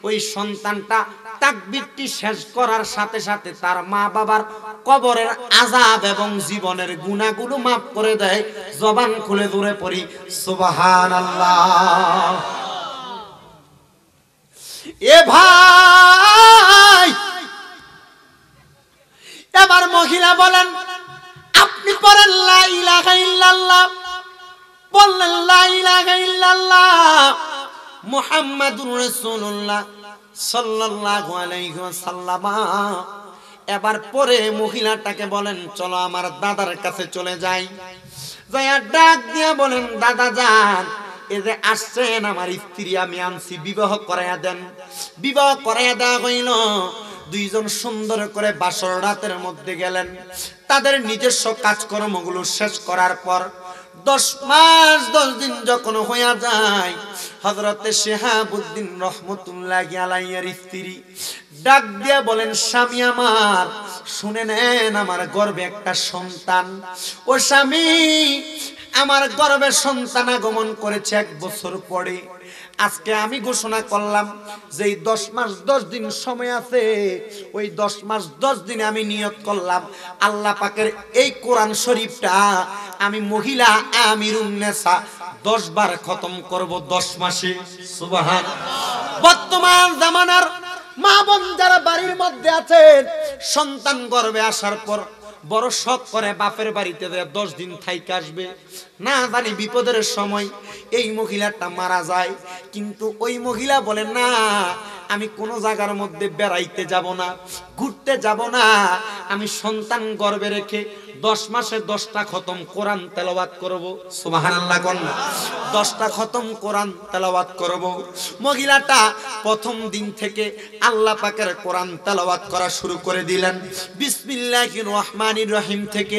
ওই সন্তানটা তাকবিরটি শেষ করার সাথে সাথে তার মা বাবার কবরের আজাব এবং জীবনের গুণাগুলো মাফ করে দেয় জবান খুলে দূরে পড়ি সুবাহান এ ভাই এবার মহিলা বলেন পড়েন বললেন এবার পরে মহিলাটাকে বলেন চলো আমার দাদার কাছে চলে যাই যাইয়া ডাক দিয়ে বলেন দাদা যান এ যে আসছেন আমার স্ত্রী আমি আনছি বিবাহ করাইয়া দেন বিবাহ করাইয়া দেওয়া হইল দুইজন সুন্দর করে বাসর রাতের মধ্যে গেলেন তাদের নিজস্ব কাজকর্মগুলো শেষ করার পর দশ মাস দশ দিন যখন হইয়া যায় হজরতে শেহাবুদ্দিন রহমতুল্লাহ আলাইয়ের স্ত্রী ডাক দিয়া বলেন স্বামী আমার শুনে নেন আমার গর্বে একটা সন্তান ও স্বামী আমার গর্বে সন্তান আগমন করেছে এক বছর পরে আজকে আমি ঘোষণা করলাম যে দশ মাস দশ দিন সময় আছে ওই দশ মাস দশ দিনে আমি নিয়ত করলাম আল্লাহ পাকের এই কোরআন শরীফটা আমি মহিলা আমিরুন্নেসা দশ বার খতম করব দশ মাসে বর্তমান জামানার মা বোন যারা বাড়ির মধ্যে আছেন সন্তান গর্বে আসার পর বড় শখ করে বাপের বাড়িতে দশ দিন থাইকে আসবে না জানি বিপদের সময় এই মহিলাটা মারা যায় কিন্তু ওই মহিলা বলে না আমি কোনো জায়গার মধ্যে বেড়াইতে যাব না ঘুরতে যাব না আমি সন্তান গর্বে রেখে দশ মাসে দশটা খতম কোরআন তেলাওয়াত করব দশটা খতম কোরআন তেলাওয়াত করব মহিলাটা প্রথম দিন থেকে আল্লাহ পাকের কোরআন তেলাওয়াত করা শুরু করে দিলেন বিসমিল্লাহ রহমান রহিম থেকে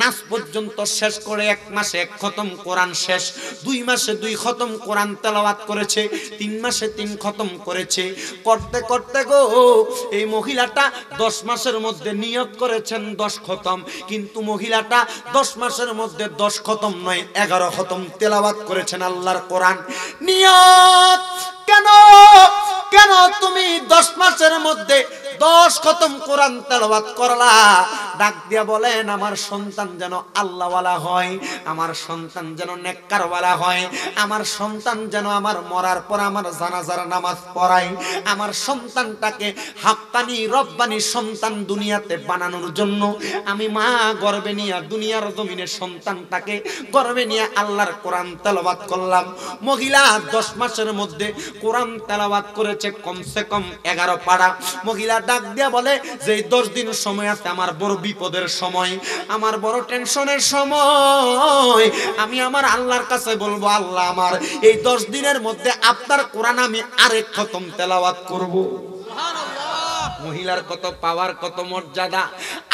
নাচ পর্যন্ত শেষ করে এক মাসে এক খতম কোরআন শেষ দুই মাসে দুই খতম কোরআন তেলাওয়াত করেছে তিন মাসে তিন খতম করেছে করতে করতে গো এই মহিলাটা দশ মাসের মধ্যে নিয়োগ নিয়ত করেছেন দশ খতম কিন্তু মহিলাটা দশ মাসের মধ্যে দশ খতম নয় এগারো খতম তেলাবাত করেছেন আল্লাহর কোরআন নিয়ত কেন কেন তুমি দশ মাসের মধ্যে দশ খতম কোরআন তেলবাদ করলা ডাক দিয়া বলেন আমার সন্তান যেন আল্লাহওয়ালা হয় আমার সন্তান যেন নেককারওয়ালা হয় আমার সন্তান যেন আমার মরার পর আমার জানাজার নামাজ পড়ায় আমার সন্তানটাকে হাক্কানি রব্বানি সন্তান দুনিয়াতে বানানোর জন্য আমি মা গর্বে নিয়ে দুনিয়ার জমিনে সন্তানটাকে গর্বে নিয়ে আল্লাহর কোরআন তেলবাদ করলাম মহিলা দশ মাসের মধ্যে কোরআন তেলাওয়াত করেছে কমসে কম এগারো পাড়া মহিলা ডাক দিয়া বলে যে দশ দিন সময় আছে আমার বড় বিপদের সময় আমার বড় টেনশনের সময় আমি আমার আল্লাহর কাছে বলবো আল্লাহ আমার এই দশ দিনের মধ্যে আপনার কোরআন আমি আরেক খতম তেলাওয়াত করবো মহিলার কত পাওয়ার কত মর্যাদা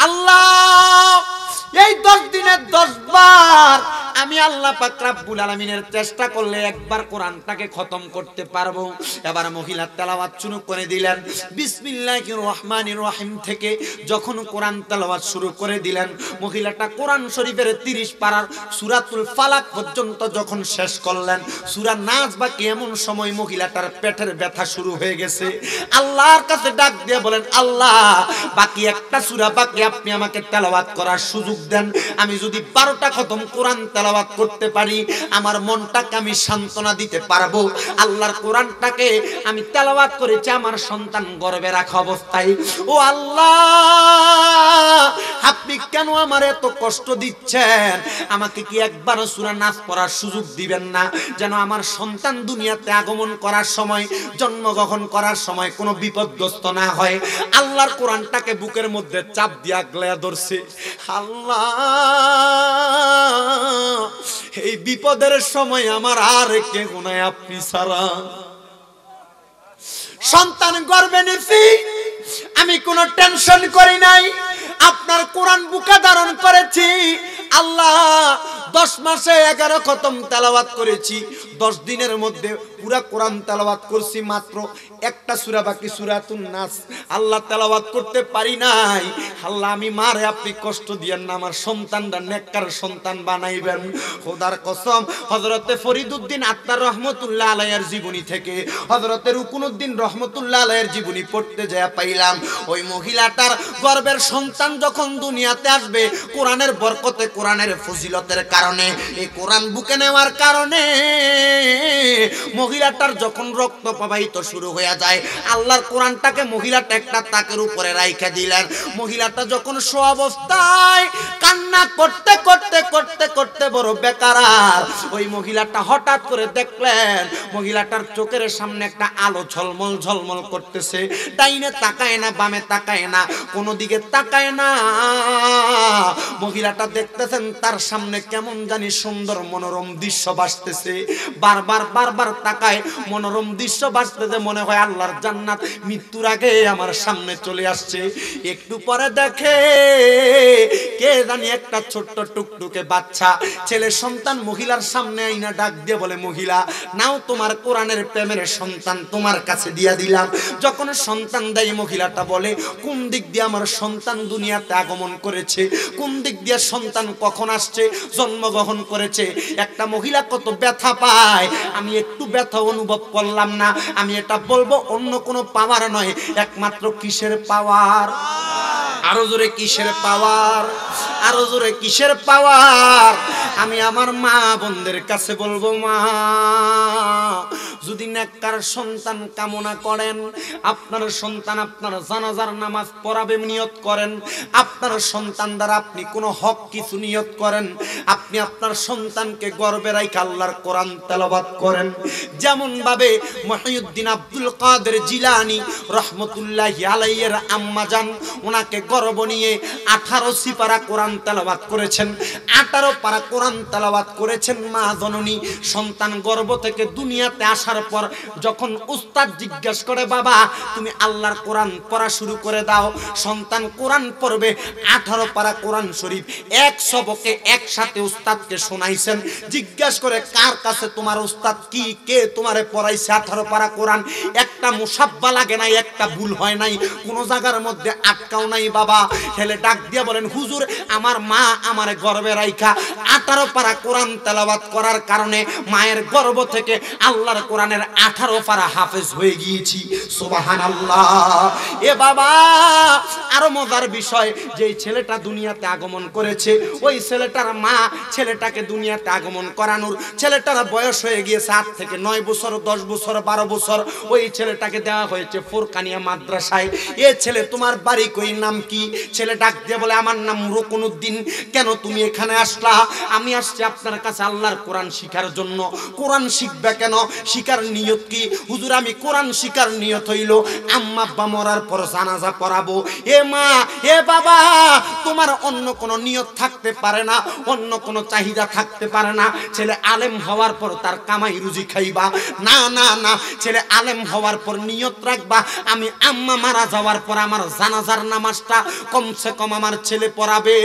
আল্লাহ এই দশ দিনের দশ বার আমি আল্লাহ পাকরাবুল আলমিনের চেষ্টা করলে একবার কোরআনটাকে খতম করতে পারবো এবার মহিলার তেলাওয়াত শুরু করে দিলেন বিসমিল্লাহ রহমান রহিম থেকে যখন কোরআন তেলাওয়াত শুরু করে দিলেন মহিলাটা কোরআন শরীফের তিরিশ পাড়ার সুরাতুল ফালাক পর্যন্ত যখন শেষ করলেন সুরা নাচ বাকি এমন সময় মহিলাটার পেটের ব্যথা শুরু হয়ে গেছে আল্লাহর কাছে ডাক দিয়ে বলে বললেন আল্লাহ বাকি একটা সুরা বাকি আপনি আমাকে তেলাওয়াত করার সুযোগ দেন আমি যদি বারোটা খতম কোরআন তেলাওয়াত করতে পারি আমার মনটাকে আমি সান্ত্বনা দিতে পারবো আল্লাহর কোরআনটাকে আমি তেলাওয়াত করেছি আমার সন্তান গর্বে রাখা অবস্থায় ও আল্লাহ আপনি কেন আমার এত কষ্ট দিচ্ছেন আমাকে কি একবারও সুরা নাচ করার সুযোগ দিবেন না যেন আমার সন্তান দুনিয়াতে আগমন করার সময় জন্মগ্রহণ করার সময় কোনো বিপদগ্রস্ত না হয় আল্লাহর কোরআনটাকে বুকের মধ্যে চাপ দিয়া গ্লায়া ধরছে আল্লাহ এই বিপদের সময় আমার আর কে গুনায় আপনি সারা সন্তান গর্বে নিছি আমি কোনো টেনশন করি নাই আপনার কোরআন বুকা ধারণ করেছি আল্লাহ দশ মাসে এগারো খতম তেলাবাত করেছি দশ দিনের মধ্যে পুরা কোরআন তেলাবাত করছি মাত্র একটা সুরা বাকি সুরাতুন নাচ আল্লাহ তেলাবাত করতে পারি নাই আল্লাহ আমি মারে আপনি কষ্ট দিয়েন না আমার সন্তানরা নেককার সন্তান বানাইবেন খোদার কসম হজরতে ফরিদুদ্দিন আত্মার রহমতুল্লাহ আলাইয়ের জীবনী থেকে হজরতে রুকুন উদ্দিন রহমতুল্লাহ আলাইয়ের জীবনী পড়তে যায় পাইলাম দিলাম ওই মহিলা তার গর্বের সন্তান যখন দুনিয়াতে আসবে কোরআনের বরকতে কোরআনের ফজিলতের কারণে এই কোরআন বুকে নেওয়ার কারণে মহিলাটার যখন রক্ত প্রবাহিত শুরু হয়ে যায় আল্লাহর কোরআনটাকে মহিলাটা একটা তাকের উপরে রাইখা দিলেন মহিলাটা যখন সো অবস্থায় কান্না করতে করতে করতে করতে বড় বেকার ওই মহিলাটা হঠাৎ করে দেখলেন মহিলাটার চোখের সামনে একটা আলো ঝলমল ঝলমল করতেছে ডাইনে তাকায় তাকায় না বামে তাকায় না কোনো দিকে তাকায় না মহিলাটা দেখতেছেন তার সামনে কেমন জানি সুন্দর মনোরম দৃশ্য বাসতেছে বারবার বারবার তাকায় মনোরম দৃশ্য বাসতেছে মনে হয় আল্লাহর জান্নাত মৃত্যুর আগে আমার সামনে চলে আসছে একটু পরে দেখে কে জানি একটা ছোট্ট টুকটুকে বাচ্চা ছেলে সন্তান মহিলার সামনে আইনা ডাক দিয়ে বলে মহিলা নাও তোমার কোরআনের প্রেমের সন্তান তোমার কাছে দিয়া দিলাম যখন সন্তান দেয় মহিলাটা বলে কোন দিক দিয়ে আমার সন্তান দুনিয়াতে আগমন করেছে কোন দিক দিয়ে সন্তান কখন আসছে জন্মগ্রহণ করেছে একটা মহিলা কত ব্যথা পায় আমি একটু ব্যথা অনুভব করলাম না আমি এটা বলবো অন্য কোনো পাওয়ার নয় একমাত্র কিসের পাওয়ার আরো জোরে কিসের পাওয়ার আরো জোরে কিসের পাওয়ার আমি আমার মা বোনদের কাছে বলবো মা যদি নেককার সন্তান কামনা করেন আপনার সন্তান আপনার জানাজার নামাজ পড়াবে নিয়ত করেন আপনার সন্তান দ্বারা আপনি কোনো হক কিছু নিয়ত করেন আপনি আপনার সন্তানকে গর্বে রাইকে আল্লাহর কোরআন তেলবাদ করেন যেমন ভাবে মহিউদ্দিন আব্দুল কাদের জিলানি রহমতুল্লাহ আলাইয়ের আম্মা যান ওনাকে গর্ব নিয়ে আঠারো সিপারা কোরআন তালাবাত করেছেন আঠারো পারা কোরআন তালাবাত করেছেন মা জননী সন্তান গর্ব থেকে দুনিয়াতে আসার পর যখন উস্তাদ জিজ্ঞাসা করে বাবা তুমি আল্লাহর কোরআন পড়া শুরু করে দাও সন্তান কোরআন পড়বে আঠারো পারা কোরআন শরীফ এক সবকে একসাথে উস্তাদকে শোনাইছেন জিজ্ঞাসা করে কার কাছে তোমার উস্তাদ কি কে তোমারে পড়াইছে আঠারো পারা কোরআন একটা মুসাব্বা লাগে নাই একটা ভুল হয় নাই কোনো জায়গার মধ্যে আটকাও নাই বাবা ছেলে ডাক দিয়ে বলেন হুজুর আমার মা আমার গর্বে রাইখা আঠারো পারা কোরআন তেলাবাদ করার কারণে মায়ের গর্ব থেকে আল্লাহর কোরআনের আঠারো পারা হাফেজ হয়ে গিয়েছি সোবাহান আল্লাহ এ বাবা আরো মজার বিষয় যে ছেলেটা দুনিয়াতে আগমন করেছে ওই ছেলেটার মা ছেলেটাকে দুনিয়াতে আগমন করানোর ছেলেটার বয়স হয়ে গিয়েছে আট থেকে নয় বছর দশ বছর বারো বছর ওই ছেলেটাকে দেওয়া হয়েছে ফোরকানিয়া মাদ্রাসায় এ ছেলে তোমার বাড়ি কই নাম কি ছেলে ডাক দিয়ে বলে আমার নাম রুকনুদ্দিন কেন তুমি এখানে আসলা আমি আসছি আপনার কাছে আল্লাহর কোরআন শিখার জন্য কোরআন শিখবে কেন শিকার নিয়ত কি হুজুর আমি কোরআন শিকার নিয়ত হইল আম্মা মরার পর জানাজা পড়াবো এ মা এ বাবা তোমার অন্য কোনো নিয়ত থাকতে পারে না অন্য কোনো চাহিদা থাকতে পারে না ছেলে আলেম হওয়ার পর তার কামাই রুজি খাইবা না না না ছেলে আলেম হওয়ার পর নিয়ত রাখবা আমি আম্মা মারা যাওয়ার পর আমার জানাজার নামাজটা না কমসে কম আমার ছেলে পড়াবে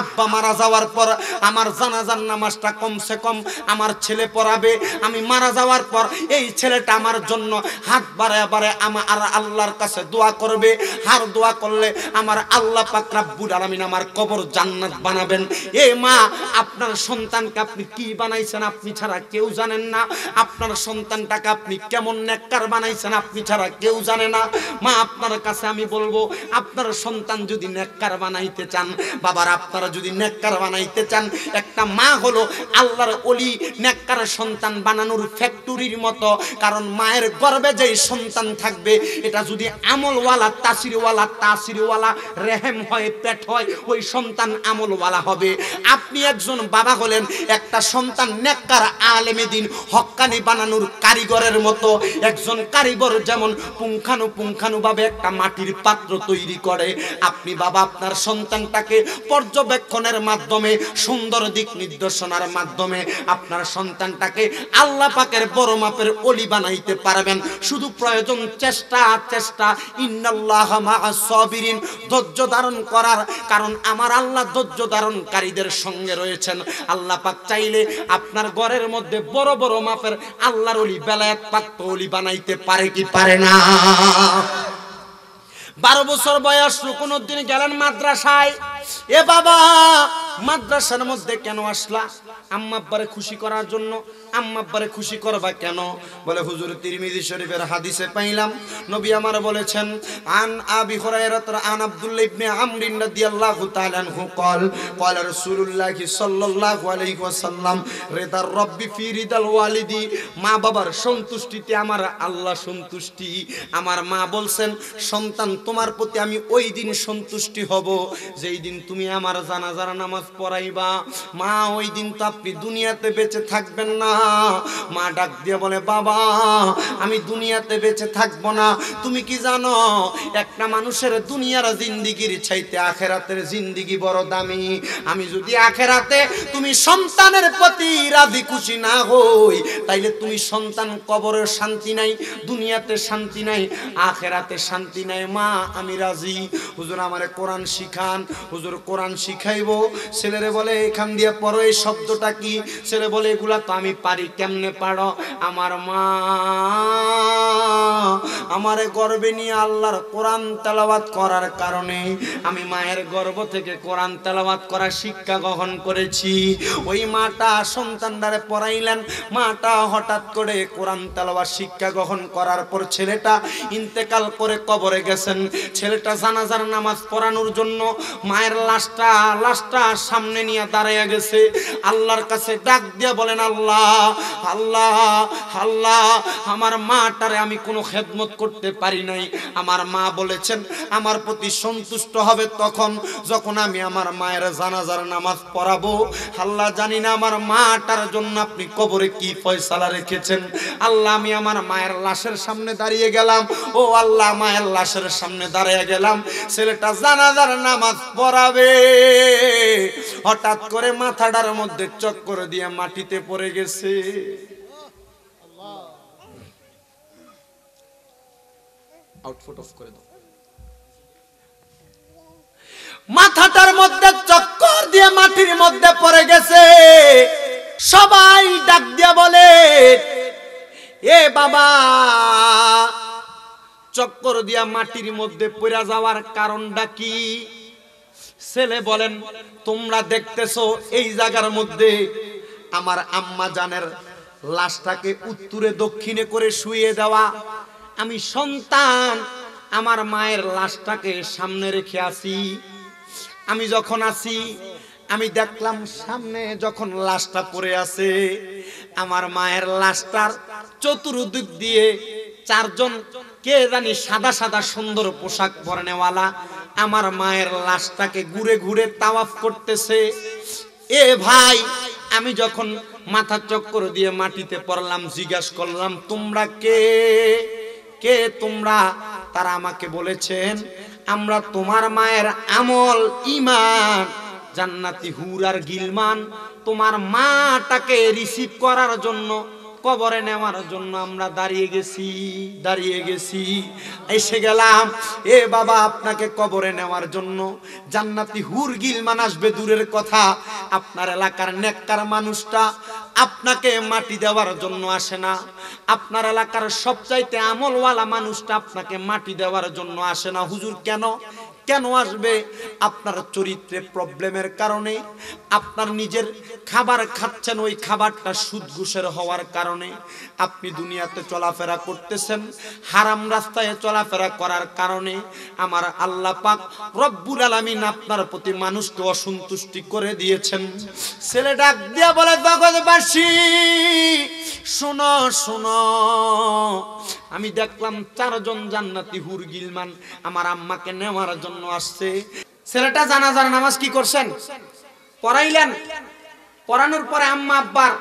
আব্বা মারা যাওয়ার পর আমার জানাজার নামাজটা কমসে কম আমার ছেলে পড়াবে আমি মারা যাওয়ার পর এই ছেলেটা আমার জন্য হাত বারে বারে আমার আল্লাহর কাছে দোয়া করবে হার দোয়া করলে আমার আল্লাহ পাক রাব্বুল আলামিন আমার কবর জান্নাত বানাবেন এ মা আপনার সন্তানকে আপনি কি বানাইছেন আপনি ছাড়া কেউ জানেন না আপনার সন্তানটাকে আপনি কেমন নেককার বানাইছেন আপনি ছাড়া কেউ জানে না মা আপনার কাছে আমি বলবো আপনার সন্তান সন্তান যদি নেককার বানাইতে চান বাবার আপনারা যদি নেককার বানাইতে চান একটা মা হলো আল্লাহর অলি নেককার সন্তান বানানোর ফ্যাক্টরির মতো কারণ মায়ের গর্বে যেই সন্তান থাকবে এটা যদি আমলওয়ালা তাসিরওয়ালা তাসিরওয়ালা রেহেম হয় পেট হয় ওই সন্তান আমলওয়ালা হবে আপনি একজন বাবা হলেন একটা সন্তান নেককার আলেমে দিন হক্কানি বানানোর কারিগরের মতো একজন কারিগর যেমন পুঙ্খানুপুঙ্খানুভাবে একটা মাটির পাত্র তৈরি করে আপনি বাবা আপনার সন্তানটাকে পর্যবেক্ষণের মাধ্যমে সুন্দর দিক নির্দেশনার মাধ্যমে আপনার সন্তানটাকে আল্লাহ পাকের বড় মাপের অলি বানাইতে পারবেন শুধু প্রয়োজন চেষ্টা চেষ্টা ইন্নাল্লাহ সবিরিন ধৈর্য ধারণ করার কারণ আমার আল্লাহ ধৈর্য ধারণকারীদের সঙ্গে রয়েছেন আল্লাহ পাক চাইলে আপনার ঘরের মধ্যে বড় বড় মাপের আল্লাহর অলি বেলায় পাক অলি বানাইতে পারে কি পারে না বারো বছর বয়স রুকনুদ্দিন গেলেন মাদ্রাসায় এ বাবা মাদ্রাসার মধ্যে কেন আসলা আম্মাব্বারে খুশি করার জন্য আম্মাব্বারে খুশি করবা কেন বলে হুজুর তিরমিজি শরীফের হাদিসে পাইলাম নবী আমার বলেছেন আন আবি হুরায়রাত আন আব্দুল্লাহ ইবনে আমর রাদিয়াল্লাহু তাআলা আনহু কল قال রাসূলুল্লাহ সাল্লাল্লাহু আলাইহি ওয়াসাল্লাম عليه وسلم রব্বি ফি রিদাল ওয়ালিদি মা বাবার সন্তুষ্টিতে আমার আল্লাহ সন্তুষ্টি আমার মা বলছেন সন্তান তোমার প্রতি আমি ওই দিন সন্তুষ্টি হব যেই দিন দিন তুমি আমার জানাজার নামাজ পড়াইবা মা ওই দিন তো আপনি দুনিয়াতে বেঁচে থাকবেন না মা ডাক দিয়ে বলে বাবা আমি দুনিয়াতে বেঁচে থাকবো না তুমি কি জানো একটা মানুষের দুনিয়ার জিন্দিগির চাইতে আখেরাতের জিন্দিগি বড় দামি আমি যদি আখেরাতে তুমি সন্তানের প্রতি রাজি খুশি না হই তাইলে তুমি সন্তান কবরের শান্তি নাই দুনিয়াতে শান্তি নাই আখেরাতে শান্তি নাই মা আমি রাজি হুজুর আমারে কোরআন শিখান হুজুর হুজুর কোরআন শিখাইব ছেলেরে বলে এখান দিয়ে পড়ো এই শব্দটা কি ছেলে বলে এগুলা তো আমি পারি কেমনে পারো আমার মা আমার গর্বে নিয়ে আল্লাহর কোরআন তেলাবাত করার কারণে আমি মায়ের গর্ব থেকে কোরআন তেলাবাত করার শিক্ষা গ্রহণ করেছি ওই মাটা সন্তান দ্বারে পড়াইলেন মাটা হঠাৎ করে কোরআন তেলাবাত শিক্ষা গ্রহণ করার পর ছেলেটা ইন্তেকাল করে কবরে গেছেন ছেলেটা জানাজার নামাজ পড়ানোর জন্য মায়ের লাশটা লাশটা সামনে নিয়ে দাঁড়াইয়া গেছে আল্লাহর কাছে ডাক দিয়া বলেন আল্লাহ আল্লাহ আল্লাহ আমার মাটারে আমি কোনো খেদমত করতে পারি নাই আমার মা বলেছেন আমার প্রতি সন্তুষ্ট হবে তখন যখন আমি আমার মায়ের জানাজার নামাজ পড়াবো আল্লাহ জানি না আমার মাটার জন্য আপনি কবরে কি ফয়সালা রেখেছেন আল্লাহ আমি আমার মায়ের লাশের সামনে দাঁড়িয়ে গেলাম ও আল্লাহ মায়ের লাশের সামনে দাঁড়িয়ে গেলাম ছেলেটা জানাজার নামাজ পড়া যাবে হঠাৎ করে মাথাটার মধ্যে চক্কর দিয়ে মাটিতে পড়ে গেছে মাথাটার মধ্যে চক্কর দিয়ে মাটির মধ্যে পড়ে গেছে সবাই ডাক দিয়া বলে এ বাবা চক্কর দিয়া মাটির মধ্যে পড়া যাওয়ার কারণটা কি ছেলে বলেন তোমরা দেখতেছো এই জায়গার মধ্যে আমার আম্মা জানের লাশটাকে উত্তরে দক্ষিণে করে শুয়ে দেওয়া আমি সন্তান আমার মায়ের লাশটাকে সামনে রেখে আসি আমি যখন আসি আমি দেখলাম সামনে যখন লাশটা পড়ে আছে আমার মায়ের লাশটার চতুর্দিক দিয়ে চারজন কে জানি সাদা সাদা সুন্দর পোশাক পরনেওয়ালা আমার মায়ের লাশটাকে ঘুরে ঘুরে তাওয়াফ করতেছে এ ভাই আমি যখন মাথা চক্কর দিয়ে মাটিতে পড়লাম জিজ্ঞাস করলাম তোমরা কে কে তোমরা তারা আমাকে বলেছেন আমরা তোমার মায়ের আমল ইমান জান্নাতি হুর আর গিলমান তোমার মাটাকে রিসিভ করার জন্য কবরে নেওয়ার জন্য আমরা দাঁড়িয়ে গেছি দাঁড়িয়ে গেছি এসে গেলাম এ বাবা আপনাকে কবরে নেওয়ার জন্য জান্নাতি হুরগিল গিলমান আসবে দূরের কথা আপনার এলাকার নেককার মানুষটা আপনাকে মাটি দেওয়ার জন্য আসে না আপনার এলাকার সবচাইতে আমলওয়ালা মানুষটা আপনাকে মাটি দেওয়ার জন্য আসে না হুজুর কেন কেন আসবে আপনার চরিত্রে প্রবলেমের কারণে আপনার নিজের খাবার খাচ্ছেন ওই খাবারটা সুদঘুষের হওয়ার কারণে আপনি দুনিয়াতে চলাফেরা করতেছেন হারাম রাস্তায় চলাফেরা করার কারণে আমার আল্লাহ পাক রব্বুল আলামিন আপনার প্রতি মানুষকে অসন্তুষ্টি করে দিয়েছেন ছেলে ডাক দিয়া বলে জগৎবাসী শোনো শোনো আমি দেখলাম চারজন জান্নাতি হুর গিলমান আমার আম্মাকে নেওয়ার জন্য আসছে ছেলেটা জানাজার নামাজ কি করছেন পড়াইলেন পড়ানোর পরে আম্মা আব্বার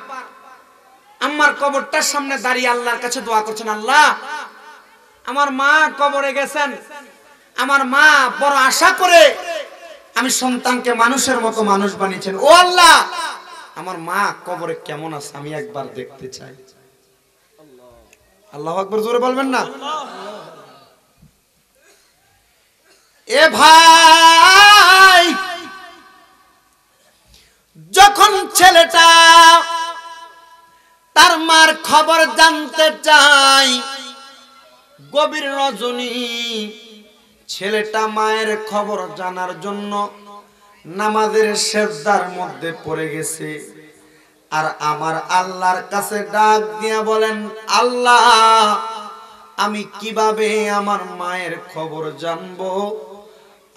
আম্মার কবরটার সামনে দাঁড়িয়ে আল্লাহর কাছে দোয়া করছেন আল্লাহ আমার মা কবরে গেছেন আমার মা বড় আশা করে আমি সন্তানকে মানুষের মতো মানুষ বানিয়েছেন ও আল্লাহ আমার মা কবরে কেমন আছে আমি একবার দেখতে চাই আল্লাহ আকবর জোরে বলবেন না এ ভাই যখন ছেলেটা তার মার খবর জানতে চাই গভীর রজনী ছেলেটা মায়ের খবর জানার জন্য নামাজের শেষদার মধ্যে পড়ে গেছে আর আমার আল্লাহর কাছে ডাক দিয়া বলেন আল্লাহ আমি কিভাবে আমার মায়ের খবর জানব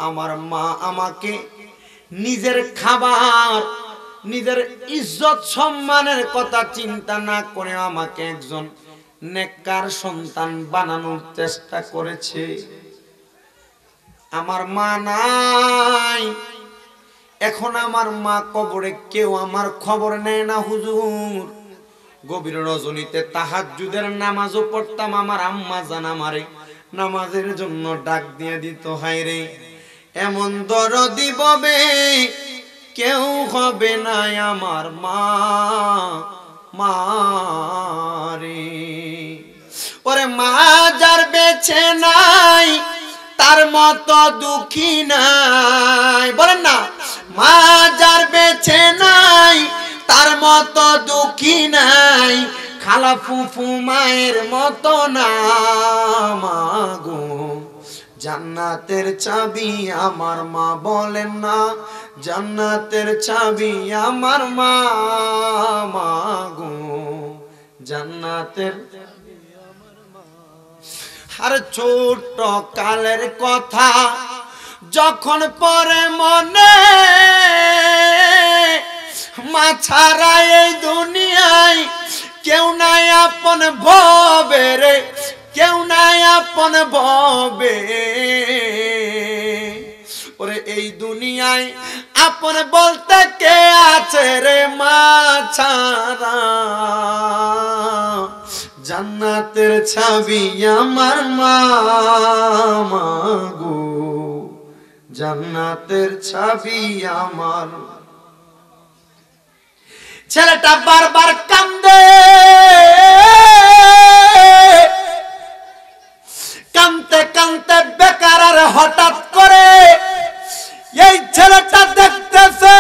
আমার মা আমাকে নিজের খাবার নিজের ইজ্জত সম্মানের কথা চিন্তা না করে আমাকে একজন নেককার সন্তান বানানোর চেষ্টা করেছে আমার মা নাই এখন আমার মা কবরে কেউ আমার খবর নেয় না হুজুর গভীর রজনীতে তাহাজুদের নামাজও পড়তাম আমার আম্মা জানা মারে নামাজের জন্য ডাক দিয়ে দিত হায় রে এমন দর ববে কেউ হবে না আমার মা মারে ওরে মা যার বেছে নাই তার মতো দুঃখী নাই বলেন না মা যার বেছে নাই তার মতো দুঃখী নাই খালা ফুফু মায়ের মতো না মাগো জান্নাতের চাবি আমার মা বলেন না জান্নাতের চাবি আমার মা মাগো জান্নাতের আর ছোট কালের কথা যখন পরে মনে মা ছাড়া এই দুনিয়ায় কেউ নাই আপন ভবে রে কেউ নাই আপন ভবে ওরে এই দুনিয়ায় আপন বলতে কে আছে রে মা ছাড়া জান্নাতের ছাবি আমার মা গো জান্নাতের ছবি আমার ছেলেটা বারবার কান্দে কানতে কানতে বেকার আর হঠাৎ করে এই ছেলেটা দেখতেছে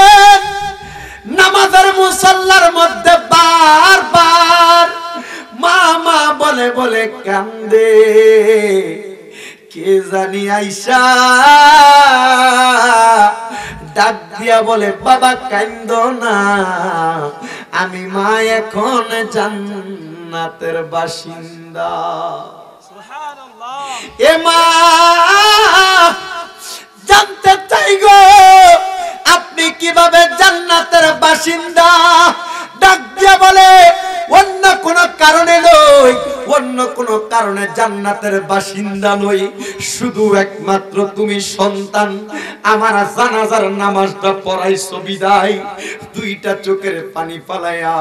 নামাজের মুসল্লার মধ্যে বারবার মা মা বলে বলে কান্দে কে জানি আইসা ডাক দিয়া বলে বাবা কান্দ না আমি মা এখন জান্নাতের বাসিন্দা এ মা জানতে চাই গো আপনি কিভাবে জান্নাতের বাসিন্দা ডাক দিয়া বলে অন্য কোনো কারণে নই অন্য কোনো কারণে জান্নাতের বাসিন্দা নই শুধু একমাত্র তুমি সন্তান আমার জানাজার নামাজটা পড়াই বিদায় দুইটা চোখের পানি পালায়া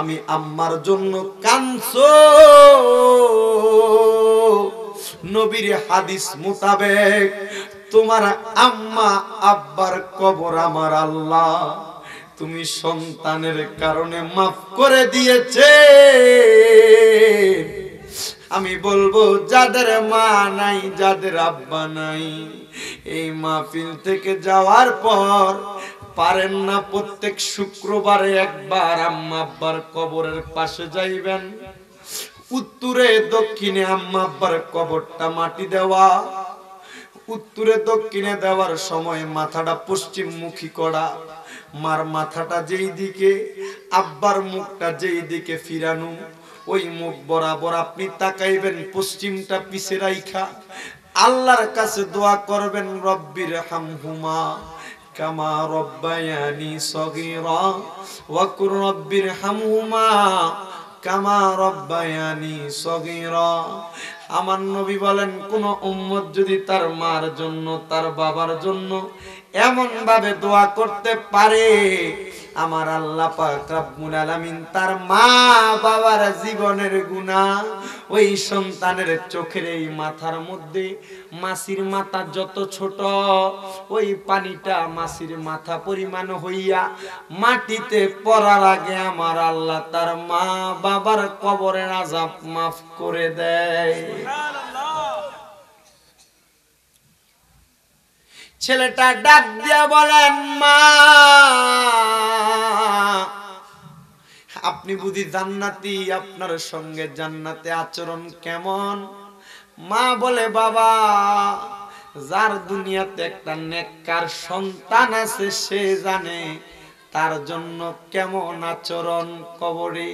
আমি আম্মার জন্য কাঁদছো নবীর হাদিস মোতাবেক তোমার আম্মা আব্বার কবর আমার আল্লাহ তুমি সন্তানের কারণে মাফ করে দিয়েছে আমি বলবো যাদের মা নাই যাদের আব্বা নাই এই মাহফিল থেকে যাওয়ার পর পারেন না প্রত্যেক শুক্রবারে একবার আম্মা আব্বার কবরের পাশে যাইবেন উত্তরে দক্ষিণে আম্মা আব্বার কবরটা মাটি দেওয়া উত্তরে দক্ষিণে দেওয়ার সময় মাথাটা পশ্চিমমুখী করা মার মাথাটা যেই দিকে আব্বার মুখটা যেই দিকে ফিরানো ওই মুখ বরাবর আপনি তাকাইবেন পশ্চিমটা পিছে রাইখা আল্লাহর কাছে দোয়া করবেন রব্বির হামহুমা কামা রব্বায়ানি সগীরা ওয়াকুর রব্বির হামহুমা কামা রব্বায়ানি সগীরা আমার নবী বলেন কোন উম্মত যদি তার মার জন্য তার বাবার জন্য এমন ভাবে দোয়া করতে পারে আমার আল্লাহ পাক রব্বুল আলামিন তার মা বাবার জীবনের গুনাহ ওই সন্তানের চোখের এই মাথার মধ্যে মাসির মাথা যত ছোট ওই পানিটা মাসির মাথা পরিমাণ হইয়া মাটিতে পড়ার আগে আমার আল্লাহ তার মা বাবার কবরের আজাব মাফ করে দেয় ছেলেটা ডাক দিয়া বলেন মা আপনি বুঝি জান্নাতি আপনার সঙ্গে জান্নাতে আচরণ কেমন মা বলে বাবা যার দুনিয়াতে একটা নেককার সন্তান আছে সে জানে তার জন্য কেমন আচরণ কবরে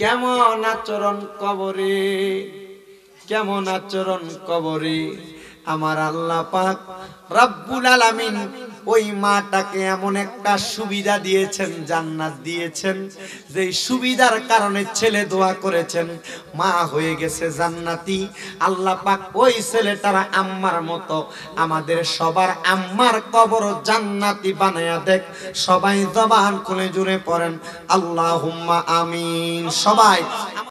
কেমন আচরণ কবরে কেমন আচরণ কবরে আমার আল্লাহ পাক রব্বুল আলামিন ওই মাটাকে এমন একটা সুবিধা দিয়েছেন জান্নাত দিয়েছেন যে সুবিধার কারণে ছেলে দোয়া করেছেন মা হয়ে গেছে জান্নাতি আল্লাহ পাক ওই ছেলেটার আম্মার মতো আমাদের সবার আম্মার কবর জান্নাতি বানায়া দেখ সবাই জবান খুলে জুড়ে পড়েন আল্লাহ আমিন সবাই